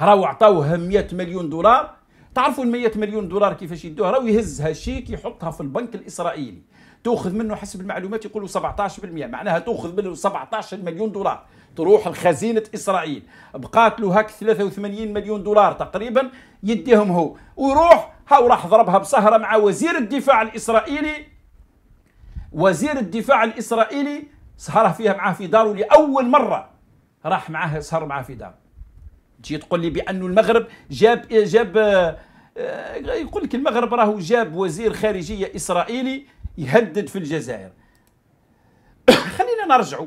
راهو عطاوه 100 مليون دولار تعرفوا ال 100 مليون دولار كيفاش يدوها راهو يهزها شيك يحطها في البنك الاسرائيلي تاخذ منه حسب المعلومات يقولوا 17% معناها تاخذ منه 17 مليون دولار تروح لخزينه اسرائيل بقات له هاك 83 مليون دولار تقريبا يديهم هو ويروح هاو راح ضربها بسهره مع وزير الدفاع الاسرائيلي وزير الدفاع الاسرائيلي سهره فيها معاه في داره لاول مره راح معاه سهر معاه في داره تجي تقول لي بانه المغرب جاب جاب آه، يقول لك المغرب راهو جاب وزير خارجيه اسرائيلي يهدد في الجزائر خلينا نرجعوا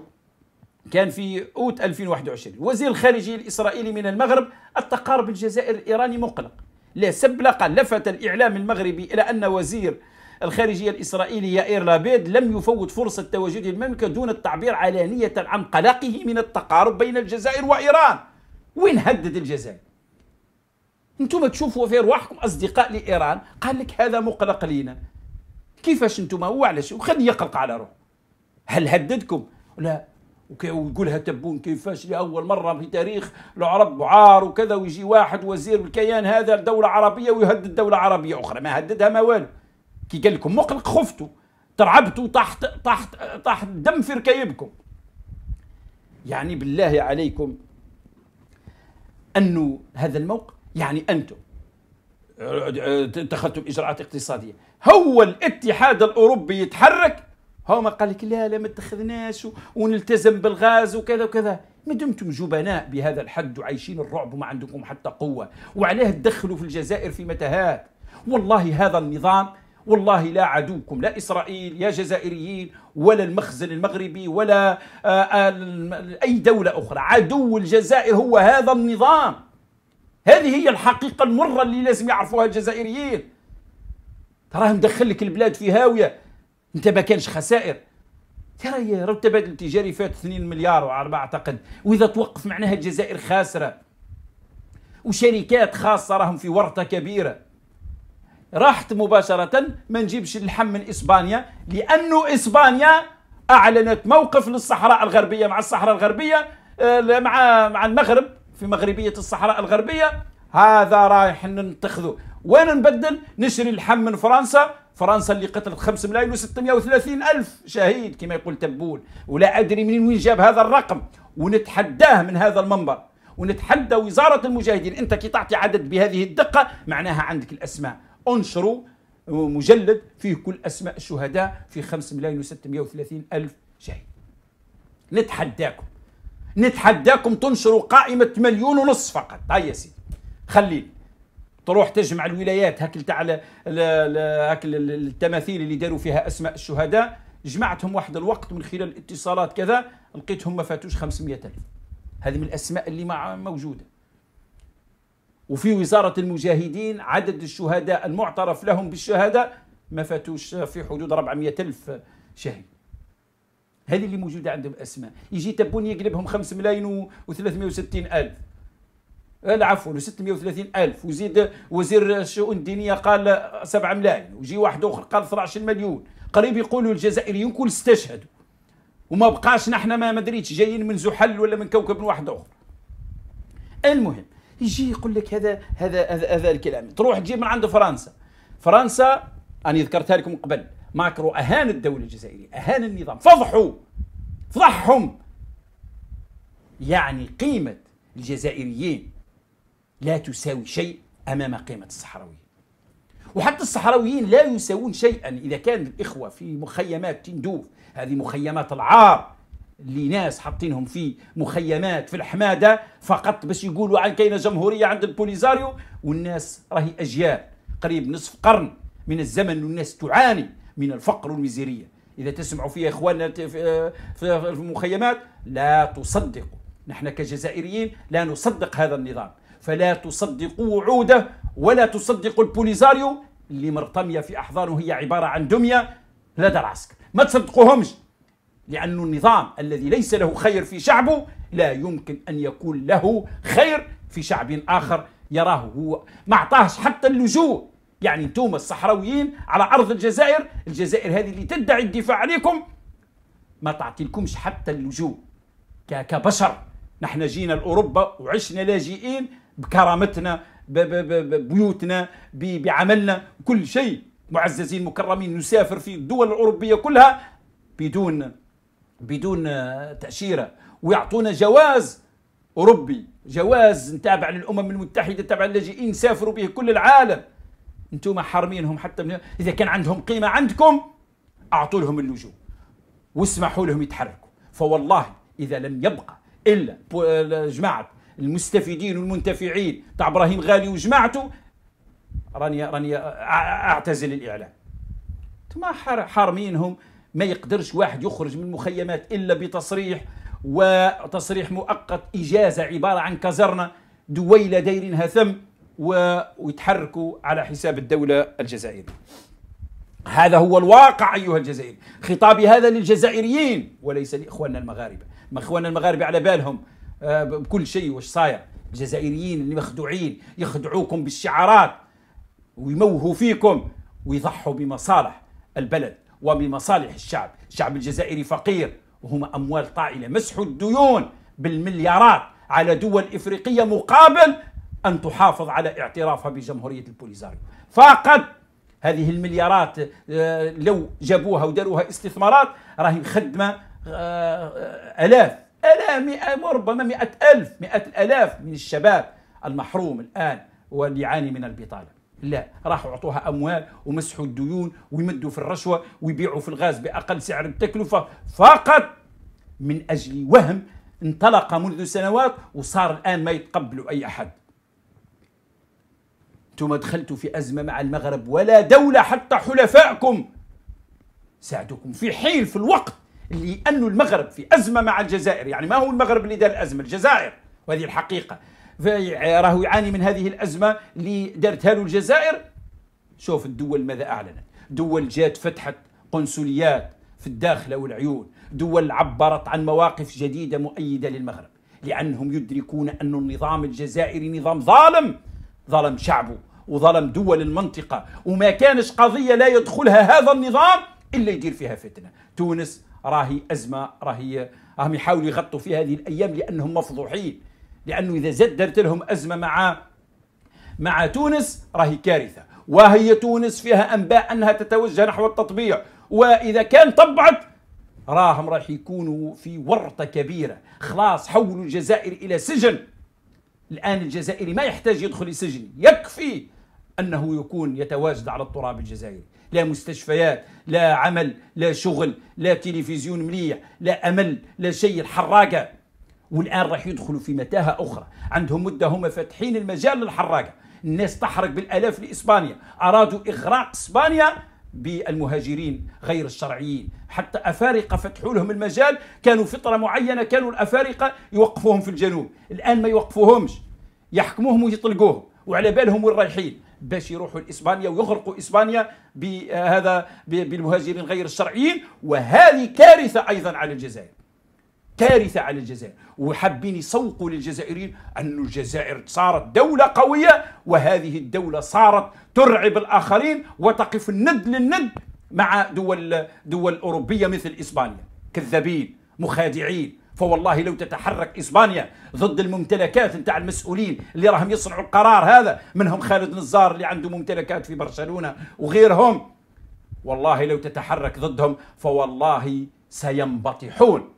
كان في اوت 2021 وزير الخارجيه الاسرائيلي من المغرب التقارب الجزائر الايراني مقلق لا سب لا لفت الاعلام المغربي الى ان وزير الخارجية الإسرائيلي يائير لابيد لم يفوت فرصة تواجده المملكة دون التعبير علانية عن قلقه من التقارب بين الجزائر وإيران وين هدد الجزائر انتم تشوفوا في رواحكم أصدقاء لإيران قال لك هذا مقلق لينا كيفاش انتم هو علاش وخلي يقلق على روحه هل هددكم لا ويقولها تبون كيفاش لأول مرة في تاريخ العرب عار وكذا ويجي واحد وزير الكيان هذا لدولة عربية ويهدد دولة عربية أخرى ما هددها ما والو كي قال لكم مقلق خفتوا ترعبتوا تحت تحت تحت دم في ركايبكم يعني بالله عليكم أنه هذا الموقف يعني أنتم آه، آه، اتخذتم إجراءات اقتصادية هو الاتحاد الأوروبي يتحرك هما قال لك لا لا ما اتخذناش ونلتزم بالغاز وكذا وكذا ما دمتم جبناء بهذا الحد وعايشين الرعب وما عندكم حتى قوة وعليه تدخلوا في الجزائر في متاهات والله هذا النظام والله لا عدوكم لا إسرائيل يا جزائريين ولا المخزن المغربي ولا آه، آه، أي دولة أخرى عدو الجزائر هو هذا النظام هذه هي الحقيقة المرة اللي لازم يعرفوها الجزائريين تراه مدخل لك البلاد في هاوية انت ما كانش خسائر ترى التبادل التجاري فات 2 مليار و4 اعتقد واذا توقف معناها الجزائر خاسره وشركات خاصه راهم في ورطه كبيره راحت مباشره ما نجيبش اللحم من اسبانيا لانه اسبانيا اعلنت موقف للصحراء الغربيه مع الصحراء الغربيه آه، مع مع المغرب في مغربيه الصحراء الغربيه هذا رايح نتخذه وين نبدل نشري اللحم من فرنسا فرنسا اللي قتلت 5 ملايين و630 ألف شهيد كما يقول تبون ولا أدري من وين جاب هذا الرقم ونتحداه من هذا المنبر ونتحدى وزارة المجاهدين أنت كي تعطي عدد بهذه الدقة معناها عندك الأسماء انشروا آه، مجلد فيه كل أسماء الشهداء في 5 ملايين و630 ألف شهيد نتحداكم نتحداكم تنشروا قائمة مليون ونصف فقط هيا سيدي خليني تروح تجمع الولايات هاك تاع هاك التماثيل اللي داروا فيها اسماء الشهداء جمعتهم واحد الوقت من خلال اتصالات كذا لقيتهم ما فاتوش 500 ألف هذه من الأسماء اللي ما موجودة وفي وزارة المجاهدين عدد الشهداء المعترف لهم بالشهادة ما فاتوش في حدود 400 ألف شهيد هذه اللي موجودة عندهم أسماء يجي تبون يقلبهم 5 ملايين و360 ألف آه، العفو 630 ألف وزيد وزير الشؤون الدينية قال 7 ملايين وجي واحد آخر قال 12 مليون قريب يقولوا الجزائريين كل استشهدوا وما بقاش نحن ما مدريتش جايين من زحل ولا من كوكب واحد آخر المهم يجي يقول لك هذا هذا هذا, هذا الكلام تروح تجيب من عند فرنسا فرنسا أنا ذكرتها لكم قبل ماكرو أهان الدولة الجزائرية أهان النظام فضحوا فضحهم يعني قيمة الجزائريين لا تساوي شيء امام قيمه الصحراويين وحتى الصحراويين لا يساوون شيئا اذا كان الاخوه في مخيمات تندوف هذه مخيمات العار اللي ناس حاطينهم في مخيمات في الحماده فقط باش يقولوا عن كاينه جمهوريه عند البوليزاريو والناس راهي اجيال قريب نصف قرن من الزمن والناس تعاني من الفقر والميزيريه اذا تسمعوا فيها اخواننا في المخيمات لا تصدقوا نحن كجزائريين لا نصدق هذا النظام فلا تصدقوا وعوده ولا تصدقوا البوليزاريو اللي مرتمية في أحضانه هي عبارة عن دمية لدى العسكر ما تصدقوهمش لأن النظام الذي ليس له خير في شعبه لا يمكن أن يكون له خير في شعب آخر يراه هو ما اعطاهش حتى اللجوء يعني انتم الصحراويين على أرض الجزائر الجزائر هذه اللي تدعي الدفاع عليكم ما تعطيلكمش حتى اللجوء كبشر نحن جينا لأوروبا وعشنا لاجئين بكرامتنا ببيوتنا بعملنا كل شيء معززين مكرمين نسافر في الدول الأوروبية كلها بدون بدون تأشيرة ويعطونا جواز أوروبي جواز تابع للأمم المتحدة تابع اللاجئين يسافروا به كل العالم انتم حارمينهم حتى من... إذا كان عندهم قيمة عندكم أعطوا لهم اللجوء واسمحوا لهم يتحركوا فوالله إذا لم يبقى إلا جماعة المستفيدين والمنتفعين تاع طيب ابراهيم غالي وجماعته راني راني اعتزل الاعلام ثم حارمينهم ما يقدرش واحد يخرج من المخيمات الا بتصريح وتصريح مؤقت اجازه عباره عن كازرنه دويله دايرينها ثم ويتحركوا على حساب الدوله الجزائريه. هذا هو الواقع ايها الجزائري، خطابي هذا للجزائريين وليس لاخواننا المغاربه، ما اخواننا المغاربه على بالهم آه، بكل شيء واش صاير الجزائريين اللي مخدوعين يخدعوكم بالشعارات ويموهوا فيكم ويضحوا بمصالح البلد وبمصالح الشعب الشعب الجزائري فقير وهما أموال طائلة مسحوا الديون بالمليارات على دول إفريقية مقابل أن تحافظ على اعترافها بجمهورية البوليزاريو فقط هذه المليارات آه، لو جابوها وداروها استثمارات راهي مخدمة آه، آلاف ألا مئة وربما مئة ألف مئة الألاف من الشباب المحروم الآن واللي يعاني من البطالة لا راحوا اعطوها اموال ومسحوا الديون ويمدوا في الرشوه ويبيعوا في الغاز باقل سعر التكلفه فقط من اجل وهم انطلق منذ سنوات وصار الان ما يتقبلوا اي احد انتم دخلتوا في ازمه مع المغرب ولا دوله حتى حلفائكم ساعدوكم في حين في الوقت لأن المغرب في أزمة مع الجزائر يعني ما هو المغرب اللي دار الأزمة الجزائر وهذه الحقيقة راه يعاني من هذه الأزمة اللي دارتها له الجزائر شوف الدول ماذا أعلنت دول جات فتحت قنصليات في الداخل والعيون دول عبرت عن مواقف جديدة مؤيدة للمغرب لأنهم يدركون أن النظام الجزائري نظام ظالم ظلم شعبه وظلم دول المنطقة وما كانش قضية لا يدخلها هذا النظام إلا يدير فيها فتنة تونس راهي أزمة راهي راهم يحاولوا يغطوا في هذه الأيام لأنهم مفضوحين لأنه إذا زدرت لهم أزمة مع مع تونس راهي كارثة وهي تونس فيها أنباء أنها تتوجه نحو التطبيع وإذا كان طبعت راهم راح يكونوا في ورطة كبيرة خلاص حولوا الجزائر إلى سجن الآن الجزائري ما يحتاج يدخل سجن يكفي أنه يكون يتواجد على التراب الجزائري لا مستشفيات لا عمل لا شغل لا تلفزيون مليح لا أمل لا شيء الحراقة والآن راح يدخلوا في متاهة أخرى عندهم مدة هم فاتحين المجال للحراقة الناس تحرق بالآلاف لإسبانيا أرادوا إغراق إسبانيا بالمهاجرين غير الشرعيين حتى أفارقة فتحوا لهم المجال كانوا فترة معينة كانوا الأفارقة يوقفوهم في الجنوب الآن ما يوقفوهمش يحكموهم ويطلقوهم وعلى بالهم وين رايحين باش يروحوا لاسبانيا ويغرقوا اسبانيا بهذا آه، بالمهاجرين غير الشرعيين وهذه كارثه ايضا على الجزائر كارثه على الجزائر وحابين يسوقوا للجزائريين ان الجزائر صارت دوله قويه وهذه الدوله صارت ترعب الاخرين وتقف الند للند مع دول دول اوروبيه مثل اسبانيا كذابين مخادعين فوالله لو تتحرك اسبانيا ضد الممتلكات نتاع المسؤولين اللي راهم يصنعوا القرار هذا منهم خالد نزار اللي عنده ممتلكات في برشلونه وغيرهم والله لو تتحرك ضدهم فوالله سينبطحون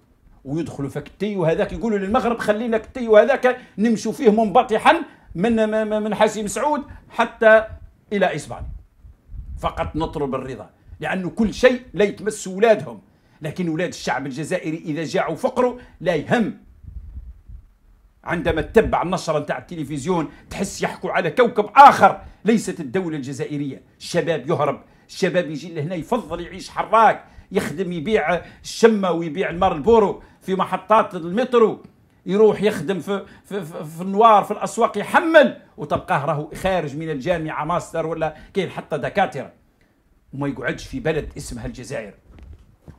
ويدخلوا التي وهذاك يقولوا للمغرب خلينا التي وهذاك نمشوا فيه منبطحا من من حسيم سعود حتى الى اسبانيا فقط نطلب الرضا لانه كل شيء لا يتمس اولادهم لكن أولاد الشعب الجزائري إذا جاعوا فقروا لا يهم عندما تتبع النشرة نتاع التلفزيون تحس يحكوا على كوكب آخر ليست الدولة الجزائرية الشباب يهرب الشباب يجي لهنا يفضل يعيش حراك يخدم يبيع الشمة ويبيع المارلبورو في محطات المترو يروح يخدم في, في, في, في النوار في الأسواق يحمل وتلقاه راهو خارج من الجامعة ماستر ولا كاين حتى دكاترة وما يقعدش في بلد اسمها الجزائر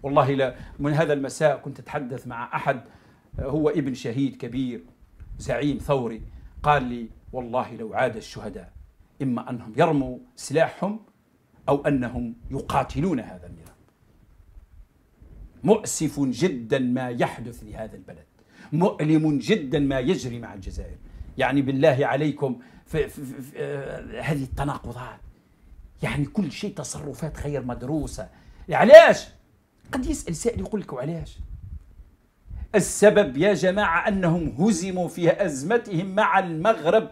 والله لا من هذا المساء كنت أتحدث مع أحد آه، هو ابن شهيد كبير زعيم ثوري قال لي والله لو عاد الشهداء إما أنهم يرموا سلاحهم أو أنهم يقاتلون هذا النظام مؤسف جدا ما يحدث لهذا البلد مؤلم جدا ما يجري مع الجزائر يعني بالله عليكم في في في في آه، هذه التناقضات يعني كل شيء تصرفات غير مدروسة يعني علاش قد يسال سائل يقول لك وعلاش السبب يا جماعه انهم هزموا في ازمتهم مع المغرب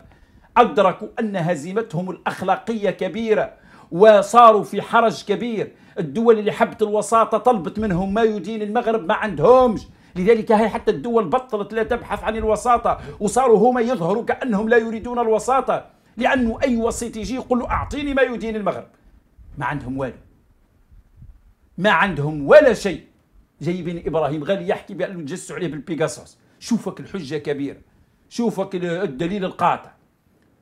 ادركوا ان هزيمتهم الاخلاقيه كبيره وصاروا في حرج كبير الدول اللي حبت الوساطه طلبت منهم ما يدين المغرب ما عندهمش لذلك هي حتى الدول بطلت لا تبحث عن الوساطه وصاروا هما يظهروا كانهم لا يريدون الوساطه لانه اي وسيط يجي يقول له اعطيني ما يدين المغرب ما عندهم والو ما عندهم ولا شيء جايبين ابراهيم غالي يحكي بانه جسوا عليه بالبيجاسوس شوفك الحجه كبيره شوفك الدليل القاطع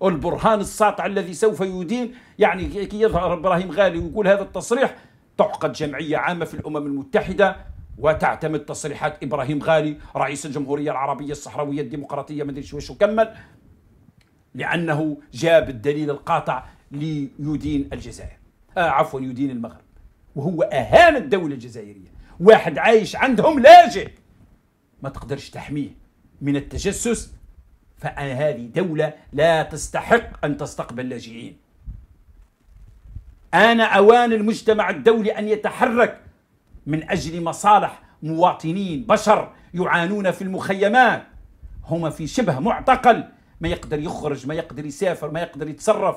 البرهان الساطع الذي سوف يدين يعني كي يظهر ابراهيم غالي ويقول هذا التصريح تعقد جمعيه عامه في الامم المتحده وتعتمد تصريحات ابراهيم غالي رئيس الجمهوريه العربيه الصحراويه الديمقراطيه ما ادري شو كمل لانه جاب الدليل القاطع ليدين الجزائر آه عفوا يدين المغرب وهو اهان الدوله الجزائريه واحد عايش عندهم لاجئ ما تقدرش تحميه من التجسس فأن هذه دولة لا تستحق أن تستقبل لاجئين آن أوان المجتمع الدولي أن يتحرك من أجل مصالح مواطنين بشر يعانون في المخيمات هما في شبه معتقل ما يقدر يخرج ما يقدر يسافر ما يقدر يتصرف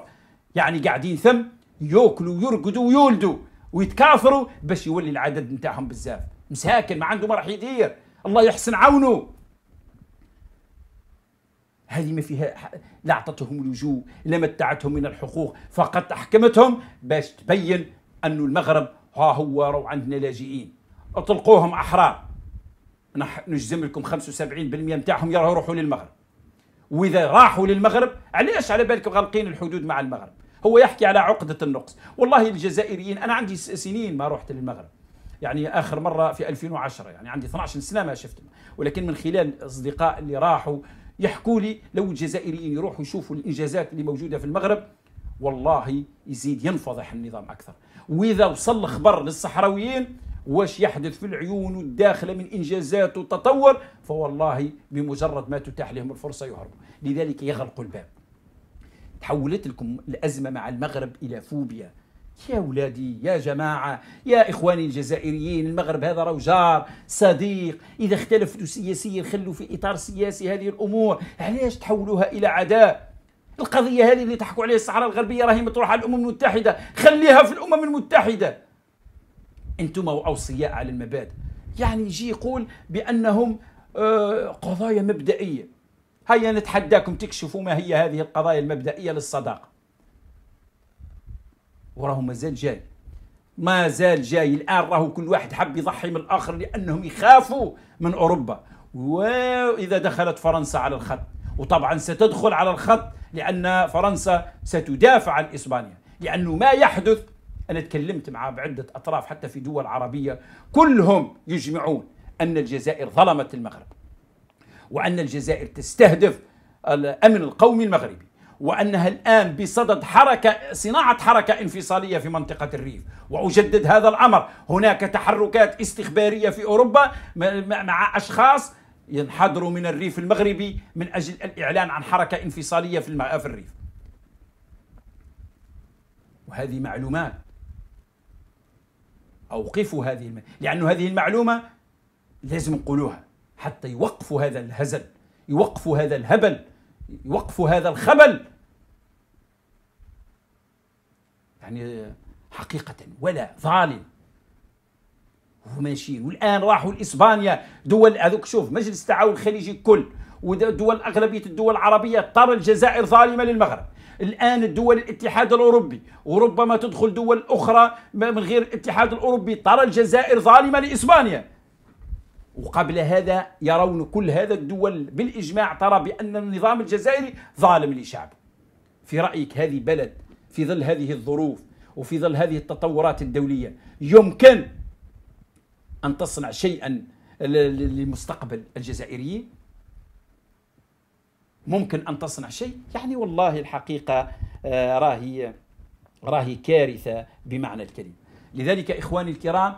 يعني قاعدين ثم ياكلوا يرقدوا ويولدوا ويتكاثروا باش يولي العدد نتاعهم بزاف مساكن ما عنده ما راح يدير الله يحسن عونه هذه ما فيها لا اعطتهم اللجوء لا متعتهم من الحقوق فقط احكمتهم باش تبين انه المغرب ها هو راهو عندنا لاجئين اطلقوهم احرار نجزم لكم 75% نتاعهم يروحوا للمغرب واذا راحوا للمغرب علاش على بالكم غالقين الحدود مع المغرب هو يحكي على عقدة النقص والله الجزائريين أنا عندي سنين ما رحت للمغرب يعني آخر مرة في 2010 يعني عندي 12 سنة ما شفتهم ولكن من خلال أصدقاء اللي راحوا يحكوا لي لو الجزائريين يروحوا يشوفوا الإنجازات اللي موجودة في المغرب والله يزيد ينفضح النظام أكثر وإذا وصل الخبر للصحراويين واش يحدث في العيون الداخلة من إنجازات وتطور فوالله بمجرد ما تتاح لهم الفرصة يهربوا لذلك يغلقوا الباب تحولت لكم الأزمة مع المغرب إلى فوبيا يا ولادي يا جماعة يا إخواني الجزائريين المغرب هذا راهو جار صديق إذا اختلفتوا سياسيا خلوا في إطار سياسي هذه الأمور علاش تحولوها إلى عداء القضية هذه اللي تحكوا عليها الصحراء الغربية راهي مطروحة على الأمم المتحدة خليها في الأمم المتحدة أنتم أوصياء على المبادئ يعني يجي يقول بأنهم آه، قضايا مبدئية هيا نتحداكم تكشفوا ما هي هذه القضايا المبدئيه للصداقه وراه مازال جاي ما زال جاي الان راه كل واحد حب يضحي من الاخر لانهم يخافوا من اوروبا واذا دخلت فرنسا على الخط وطبعا ستدخل على الخط لان فرنسا ستدافع عن اسبانيا لانه ما يحدث انا تكلمت مع بعده اطراف حتى في دول عربيه كلهم يجمعون ان الجزائر ظلمت المغرب وأن الجزائر تستهدف الأمن القومي المغربي وأنها الآن بصدد حركة صناعة حركة انفصالية في منطقة الريف وأجدد هذا الأمر هناك تحركات استخبارية في أوروبا مع أشخاص ينحدروا من الريف المغربي من أجل الإعلان عن حركة انفصالية في, في الريف وهذه معلومات أوقفوا هذه الم... لأن هذه المعلومة لازم نقولوها حتى يوقفوا هذا الهزل يوقفوا هذا الهبل يوقفوا هذا الخبل يعني حقيقة ولا ظالم وماشيين والان راحوا لاسبانيا دول هذوك شوف مجلس التعاون الخليجي كل ودول اغلبيه الدول العربيه ترى الجزائر ظالمه للمغرب الان الدول الاتحاد الاوروبي وربما تدخل دول اخرى من غير الاتحاد الاوروبي ترى الجزائر ظالمه لاسبانيا وقبل هذا يرون كل هذا الدول بالإجماع ترى بأن النظام الجزائري ظالم لشعبه في رأيك هذه بلد في ظل هذه الظروف وفي ظل هذه التطورات الدولية يمكن أن تصنع شيئا لمستقبل الجزائريين ممكن أن تصنع شيء يعني والله الحقيقة آه، راهي راهي كارثة بمعنى الكلمة لذلك إخواني الكرام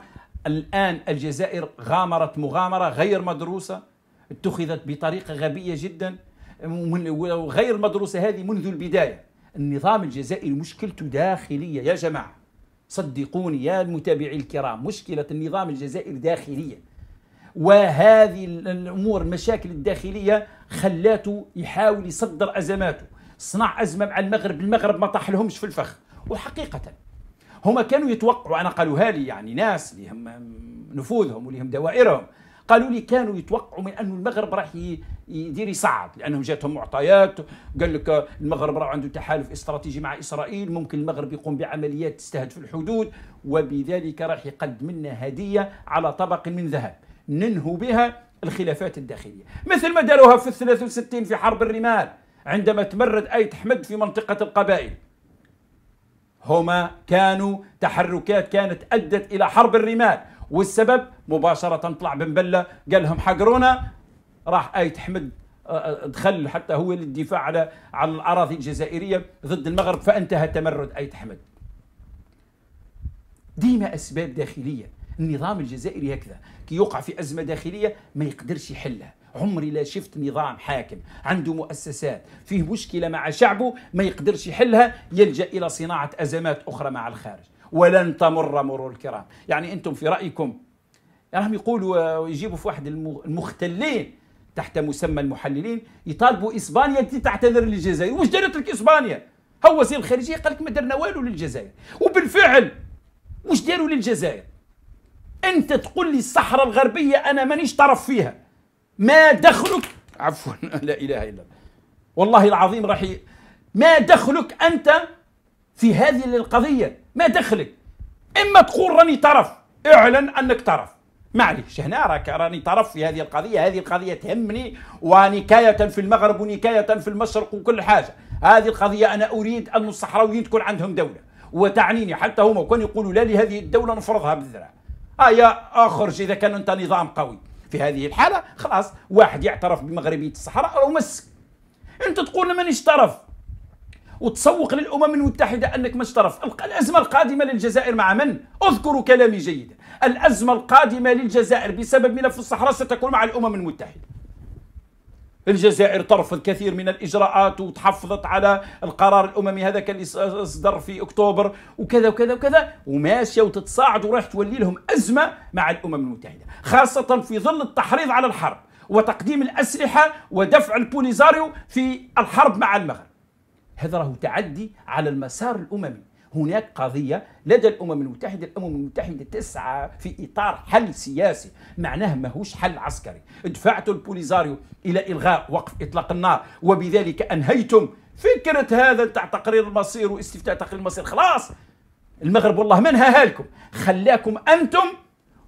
الآن الجزائر غامرت مغامرة غير مدروسة اتخذت بطريقة غبية جدا وغير مدروسة هذه منذ البداية النظام الجزائري مشكلته داخلية يا جماعة صدقوني يا المتابعي الكرام مشكلة النظام الجزائري داخلية وهذه الأمور المشاكل الداخلية خلاته يحاول يصدر أزماته صنع أزمة مع المغرب المغرب ما طاح لهمش في الفخ وحقيقة هما كانوا يتوقعوا أنا قالوها لي يعني ناس لهم نفوذهم ولهم دوائرهم قالوا لي كانوا يتوقعوا من أن المغرب راح يدير يصعد لأنهم جاتهم معطيات قال لك المغرب راه عنده تحالف استراتيجي مع إسرائيل ممكن المغرب يقوم بعمليات تستهدف الحدود وبذلك راح يقدم لنا هدية على طبق من ذهب ننهو بها الخلافات الداخلية مثل ما داروها في 63 في حرب الرمال عندما تمرد ايت حمد في منطقة القبائل هما كانوا تحركات كانت أدت إلى حرب الرمال والسبب مباشرة طلع بن بلة قال لهم حقرونا راح آية حمد آه، آه، دخل حتى هو للدفاع على على الأراضي الجزائرية ضد المغرب فانتهى تمرد آية حمد ديما أسباب داخلية النظام الجزائري هكذا كي يوقع في أزمة داخلية ما يقدرش يحلها عمري لا شفت نظام حاكم عنده مؤسسات فيه مشكلة مع شعبه ما يقدرش يحلها يلجأ إلى صناعة أزمات أخرى مع الخارج ولن تمر مرور الكرام يعني أنتم في رأيكم راهم يقولوا ويجيبوا آه، في واحد المختلين تحت مسمى المحللين يطالبوا اسبانيا تعتذر للجزائر واش دارت لك اسبانيا هو وزير الخارجيه قال لك ما درنا والو للجزائر وبالفعل واش داروا للجزائر انت تقول لي الصحراء الغربيه انا مانيش طرف فيها ما دخلك عفوا لا إله إلا الله والله العظيم راح ما دخلك أنت في هذه القضية ما دخلك إما تقول راني طرف اعلن أنك طرف معليش هنا راك راني طرف في هذه القضيه هذه القضيه تهمني ونكايه في المغرب ونكايه في المشرق وكل حاجه هذه القضيه انا اريد ان الصحراويين تكون عندهم دوله وتعنيني حتى هما كانوا يقولوا لا لهذه الدوله نفرضها بالذراع آه يا اخرج اذا كان انت نظام قوي في هذه الحالة خلاص واحد يعترف بمغربية الصحراء أو مسك أنت تقول من اشترف وتسوق للامم المتحده انك ما اشترف الازمه القادمه للجزائر مع من اذكروا كلامي جيدا الازمه القادمه للجزائر بسبب ملف الصحراء ستكون مع الامم المتحده الجزائر ترفض كثير من الاجراءات وتحفظت على القرار الاممي هذاك اللي صدر في اكتوبر وكذا وكذا وكذا وماشيه وتتصاعد وراح تولي لهم ازمه مع الامم المتحده خاصه في ظل التحريض على الحرب وتقديم الاسلحه ودفع البوليزاريو في الحرب مع المغرب هذا راهو تعدي على المسار الاممي هناك قضية لدى الأمم المتحدة الأمم المتحدة تسعى في إطار حل سياسي معناه ماهوش حل عسكري دفعت البوليزاريو إلى إلغاء وقف إطلاق النار وبذلك أنهيتم فكرة هذا تاع تقرير المصير واستفتاء تقرير المصير خلاص المغرب والله منها هالكم خلاكم أنتم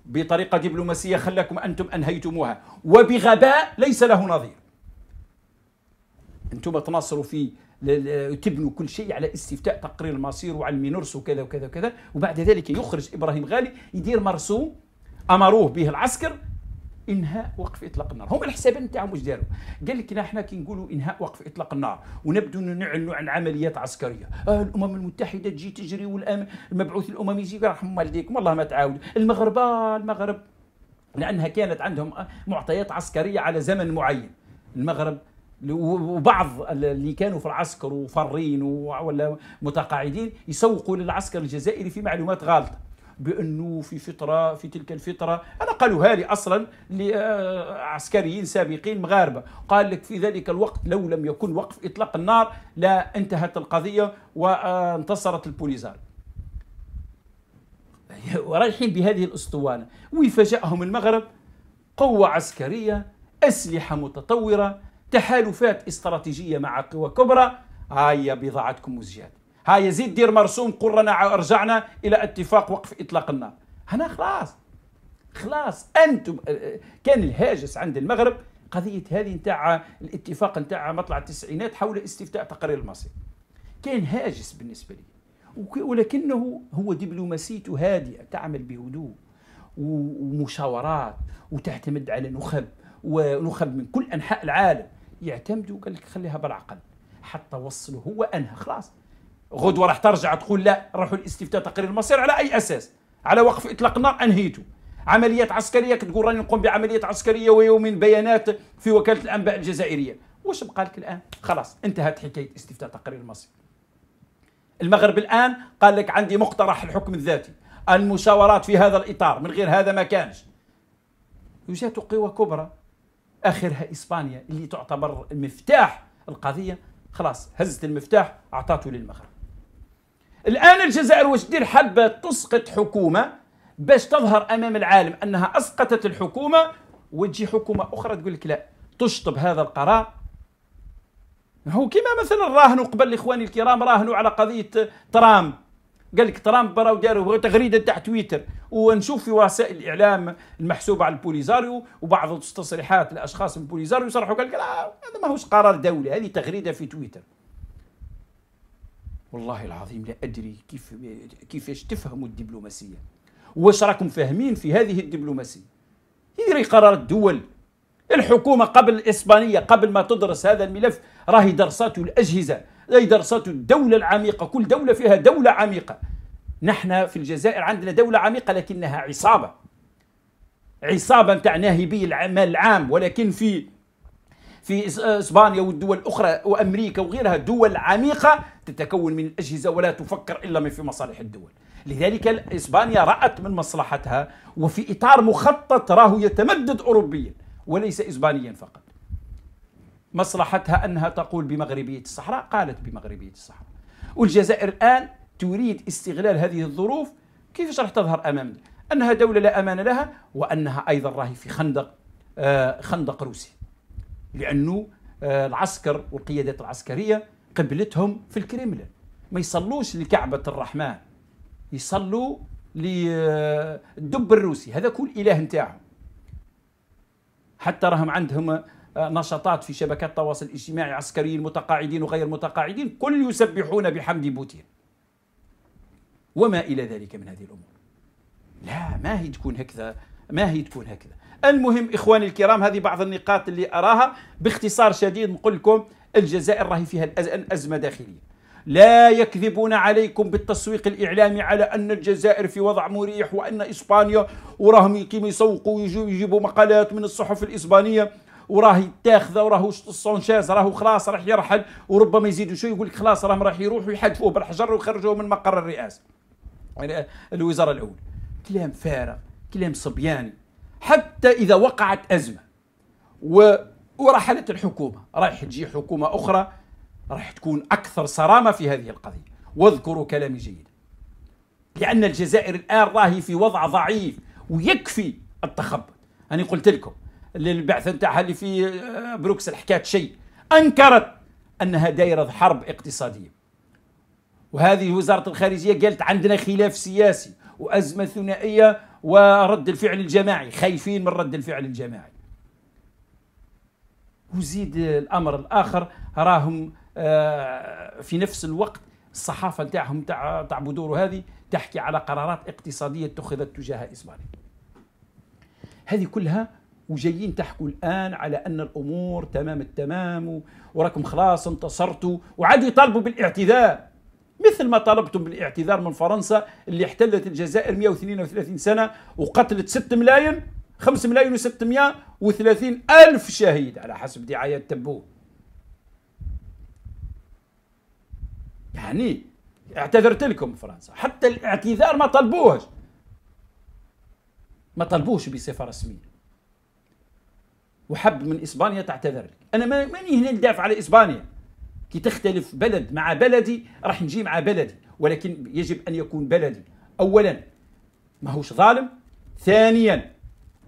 بطريقة دبلوماسية خلاكم أنتم أنهيتموها وبغباء ليس له نظير أنتم تناصروا في تبنوا كل شيء على استفتاء تقرير المصير وعلى المينورس وكذا وكذا وكذا وبعد ذلك يخرج إبراهيم غالي يدير مرسوم أمروه به العسكر انهاء وقف اطلاق النار هما الحسابات نتاعهم واش داروا قال لك احنا كي نقولوا انهاء وقف اطلاق النار ونبدو نعلنوا عن عمليات عسكريه آه الامم المتحده تجي تجري والامن المبعوث الاممي يجي يرحم والديكم والله ما تعاود المغرب آه، المغرب لانها كانت عندهم آه، معطيات عسكريه على زمن معين المغرب وبعض اللي كانوا في العسكر وفارين ولا متقاعدين يسوقوا للعسكر الجزائري في معلومات غالطه بانه في فتره في تلك الفتره انا قالوها لي اصلا لعسكريين آه، سابقين مغاربه قال لك في ذلك الوقت لو لم يكن وقف اطلاق النار لا انتهت القضيه وانتصرت البوليزار رايحين بهذه الاسطوانه ويفاجئهم المغرب قوه عسكريه اسلحه متطوره تحالفات استراتيجية مع قوى كبرى هاي بضاعتكم وزيادة هاي زيد دير مرسوم قرنا رجعنا إلى اتفاق وقف إطلاق النار هنا خلاص خلاص أنتم كان الهاجس عند المغرب قضية هذه نتاع الاتفاق نتاع مطلع التسعينات حول استفتاء تقرير المصير كان هاجس بالنسبة لي ولكنه هو دبلوماسيته هادئة تعمل بهدوء ومشاورات وتعتمد على نخب ونخب من كل أنحاء العالم يعتمدوا قال لك خليها بالعقل حتى وصلوا هو انهى خلاص غدوه راح ترجع تقول لا راحوا الاستفتاء تقرير المصير على اي اساس؟ على وقف اطلاق النار انهيته عمليات عسكريه تقول راني نقوم بعمليات عسكريه ويوم بيانات في وكاله الانباء الجزائريه واش بقى لك الان؟ خلاص انتهت حكايه استفتاء تقرير المصير المغرب الان قال لك عندي مقترح الحكم الذاتي المشاورات في هذا الاطار من غير هذا ما كانش يوجد قوى كبرى اخرها اسبانيا اللي تعتبر مفتاح القضيه خلاص هزت المفتاح اعطاته للمغرب الان الجزائر واش دير حابه تسقط حكومه باش تظهر امام العالم انها اسقطت الحكومه وتجي حكومه اخرى تقول لك لا تشطب هذا القرار هو كما مثلا راهنوا قبل اخواني الكرام راهنوا على قضيه ترامب قال لك ترامب راهو داروا تغريده تاع تويتر ونشوف في وسائل الاعلام المحسوبه على البوليزاريو وبعض التصريحات لاشخاص من البوليزاريو صرحوا قال لك لا هذا ماهوش قرار دولي هذه تغريده في تويتر والله العظيم لا ادري كيف كيفاش تفهموا الدبلوماسيه واش راكم فاهمين في هذه الدبلوماسيه يجري قرار الدول الحكومه قبل الاسبانيه قبل ما تدرس هذا الملف راهي درساته الاجهزه هذه دراسات الدولة العميقة كل دولة فيها دولة عميقة نحن في الجزائر عندنا دولة عميقة لكنها عصابة عصابة نتاع ناهبي العمل العام ولكن في في اسبانيا والدول الاخرى وامريكا وغيرها دول عميقه تتكون من الاجهزه ولا تفكر الا في مصالح الدول لذلك اسبانيا رات من مصلحتها وفي اطار مخطط راه يتمدد اوروبيا وليس اسبانيا فقط مصلحتها أنها تقول بمغربية الصحراء قالت بمغربية الصحراء والجزائر الآن تريد استغلال هذه الظروف كيفاش راح تظهر أمامنا أنها دولة لا أمان لها وأنها أيضا راهي في خندق آه، خندق روسي لأنه آه، العسكر والقيادات العسكرية قبلتهم في الكريملين ما يصلوش لكعبة الرحمن يصلوا للدب آه، الروسي هذا كل إله نتاعهم حتى راهم عندهم نشاطات في شبكات التواصل الاجتماعي عسكريين متقاعدين وغير متقاعدين كل يسبحون بحمد بوتين وما إلى ذلك من هذه الأمور لا ما هي تكون هكذا ما هي تكون هكذا المهم إخواني الكرام هذه بعض النقاط اللي أراها باختصار شديد نقول لكم الجزائر راهي فيها أزمة داخلية لا يكذبون عليكم بالتسويق الإعلامي على أن الجزائر في وضع مريح وأن إسبانيا وراهم كيما يسوقوا يجيبوا مقالات من الصحف الإسبانية وراهي تاخذه وراه سونشيز راهو خلاص راح يرحل وربما يزيدوا شوي يقول لك خلاص راهم راح يروحوا يحدفوه بالحجر ويخرجوه من مقر الرئاسه يعني الوزاره الاولى كلام فارغ كلام صبياني حتى اذا وقعت ازمه و ورحلت الحكومه رايح تجي حكومه اخرى راح تكون اكثر صرامه في هذه القضيه واذكروا كلامي جيدا لان الجزائر الان راهي في وضع ضعيف ويكفي التخبط انا قلت لكم للبعثه نتاعها اللي في آه، بروكسل حكات شيء انكرت انها دايره حرب اقتصاديه وهذه وزاره الخارجيه قالت عندنا خلاف سياسي وازمه ثنائيه ورد الفعل الجماعي خايفين من رد الفعل الجماعي وزيد الامر الاخر راهم آه، في نفس الوقت الصحافه نتاعهم تاع تاع بودور هذه تحكي على قرارات اقتصاديه اتخذت تجاه اسبانيا هذه كلها وجايين تحكوا الان على ان الامور تمام التمام وراكم خلاص انتصرتوا وعاد يطالبوا بالاعتذار مثل ما طلبتم بالاعتذار من فرنسا اللي احتلت الجزائر 132 سنه وقتلت 6 ملايين 5 ملايين و630 الف شهيد على حسب دعايات تبو يعني اعتذرت لكم فرنسا حتى الاعتذار ما طلبوهش ما طلبوش بصفه رسميه وحب من إسبانيا تعتذر لك أنا ماني هنا ندافع على إسبانيا كي تختلف بلد مع بلدي راح نجي مع بلدي ولكن يجب أن يكون بلدي أولا ماهوش ظالم ثانيا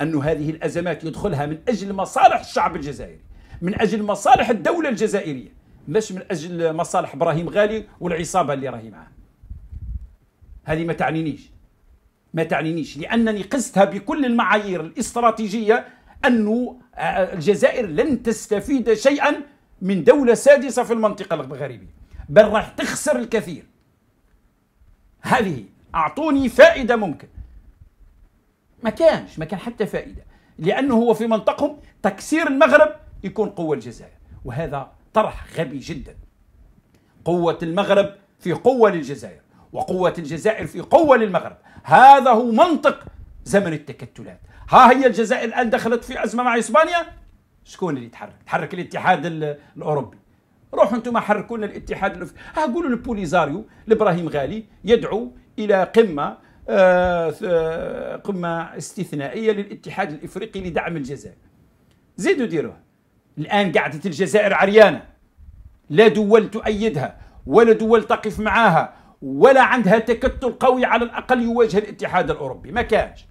أن هذه الأزمات يدخلها من أجل مصالح الشعب الجزائري من أجل مصالح الدولة الجزائرية مش من أجل مصالح إبراهيم غالي والعصابة اللي راهي معاه هذه ما تعنينيش ما تعنينيش لأنني قستها بكل المعايير الاستراتيجية أن آه، الجزائر لن تستفيد شيئا من دولة سادسة في المنطقة الغربية بل راح تخسر الكثير هذه أعطوني فائدة ممكن ما كانش ما كان حتى فائدة لأنه هو في منطقهم تكسير المغرب يكون قوة الجزائر وهذا طرح غبي جدا قوة المغرب في قوة للجزائر وقوة الجزائر في قوة للمغرب هذا هو منطق زمن التكتلات ها هي الجزائر الان دخلت في ازمه مع اسبانيا شكون اللي يتحرك؟ تحرك الاتحاد الاوروبي روحوا انتم حركوا لنا الاتحاد الافريقي ها قولوا البوليزاريو لابراهيم غالي يدعو الى قمه آه،, آه قمه استثنائيه للاتحاد الافريقي لدعم الجزائر زيدوا ديروها الان قعدت الجزائر عريانه لا دول تؤيدها ولا دول تقف معاها ولا عندها تكتل قوي على الاقل يواجه الاتحاد الاوروبي ما كانش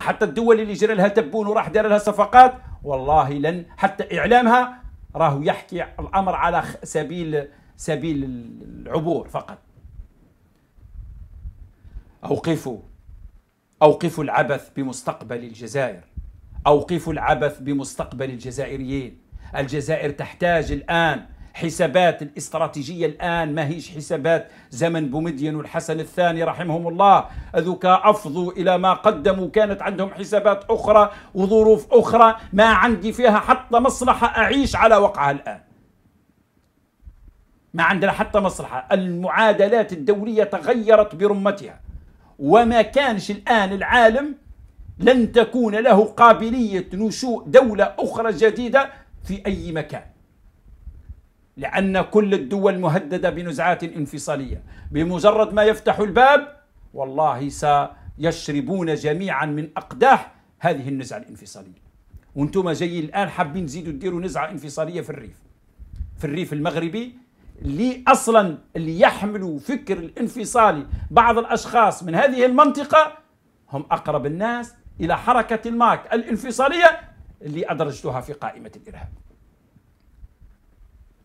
حتى الدول اللي جرى لها تبون وراح دار لها صفقات والله لن حتى اعلامها راه يحكي الامر على سبيل سبيل العبور فقط اوقفوا اوقفوا العبث بمستقبل الجزائر اوقفوا العبث بمستقبل الجزائريين الجزائر تحتاج الان حسابات الاستراتيجية الآن ما هيش حسابات زمن بومدين والحسن الثاني رحمهم الله أذوك أفضوا إلى ما قدموا كانت عندهم حسابات أخرى وظروف أخرى ما عندي فيها حتى مصلحة أعيش على وقعها الآن ما عندنا حتى مصلحة المعادلات الدولية تغيرت برمتها وما كانش الآن العالم لن تكون له قابلية نشوء دولة أخرى جديدة في أي مكان لأن كل الدول مهددة بنزعات انفصالية بمجرد ما يفتح الباب والله سيشربون جميعا من أقداح هذه النزعة الانفصالية وانتم جايين الآن حابين تزيدوا تديروا نزعة انفصالية في الريف في الريف المغربي اللي أصلا اللي يحملوا فكر الانفصالي بعض الأشخاص من هذه المنطقة هم أقرب الناس إلى حركة الماك الانفصالية اللي أدرجتها في قائمة الإرهاب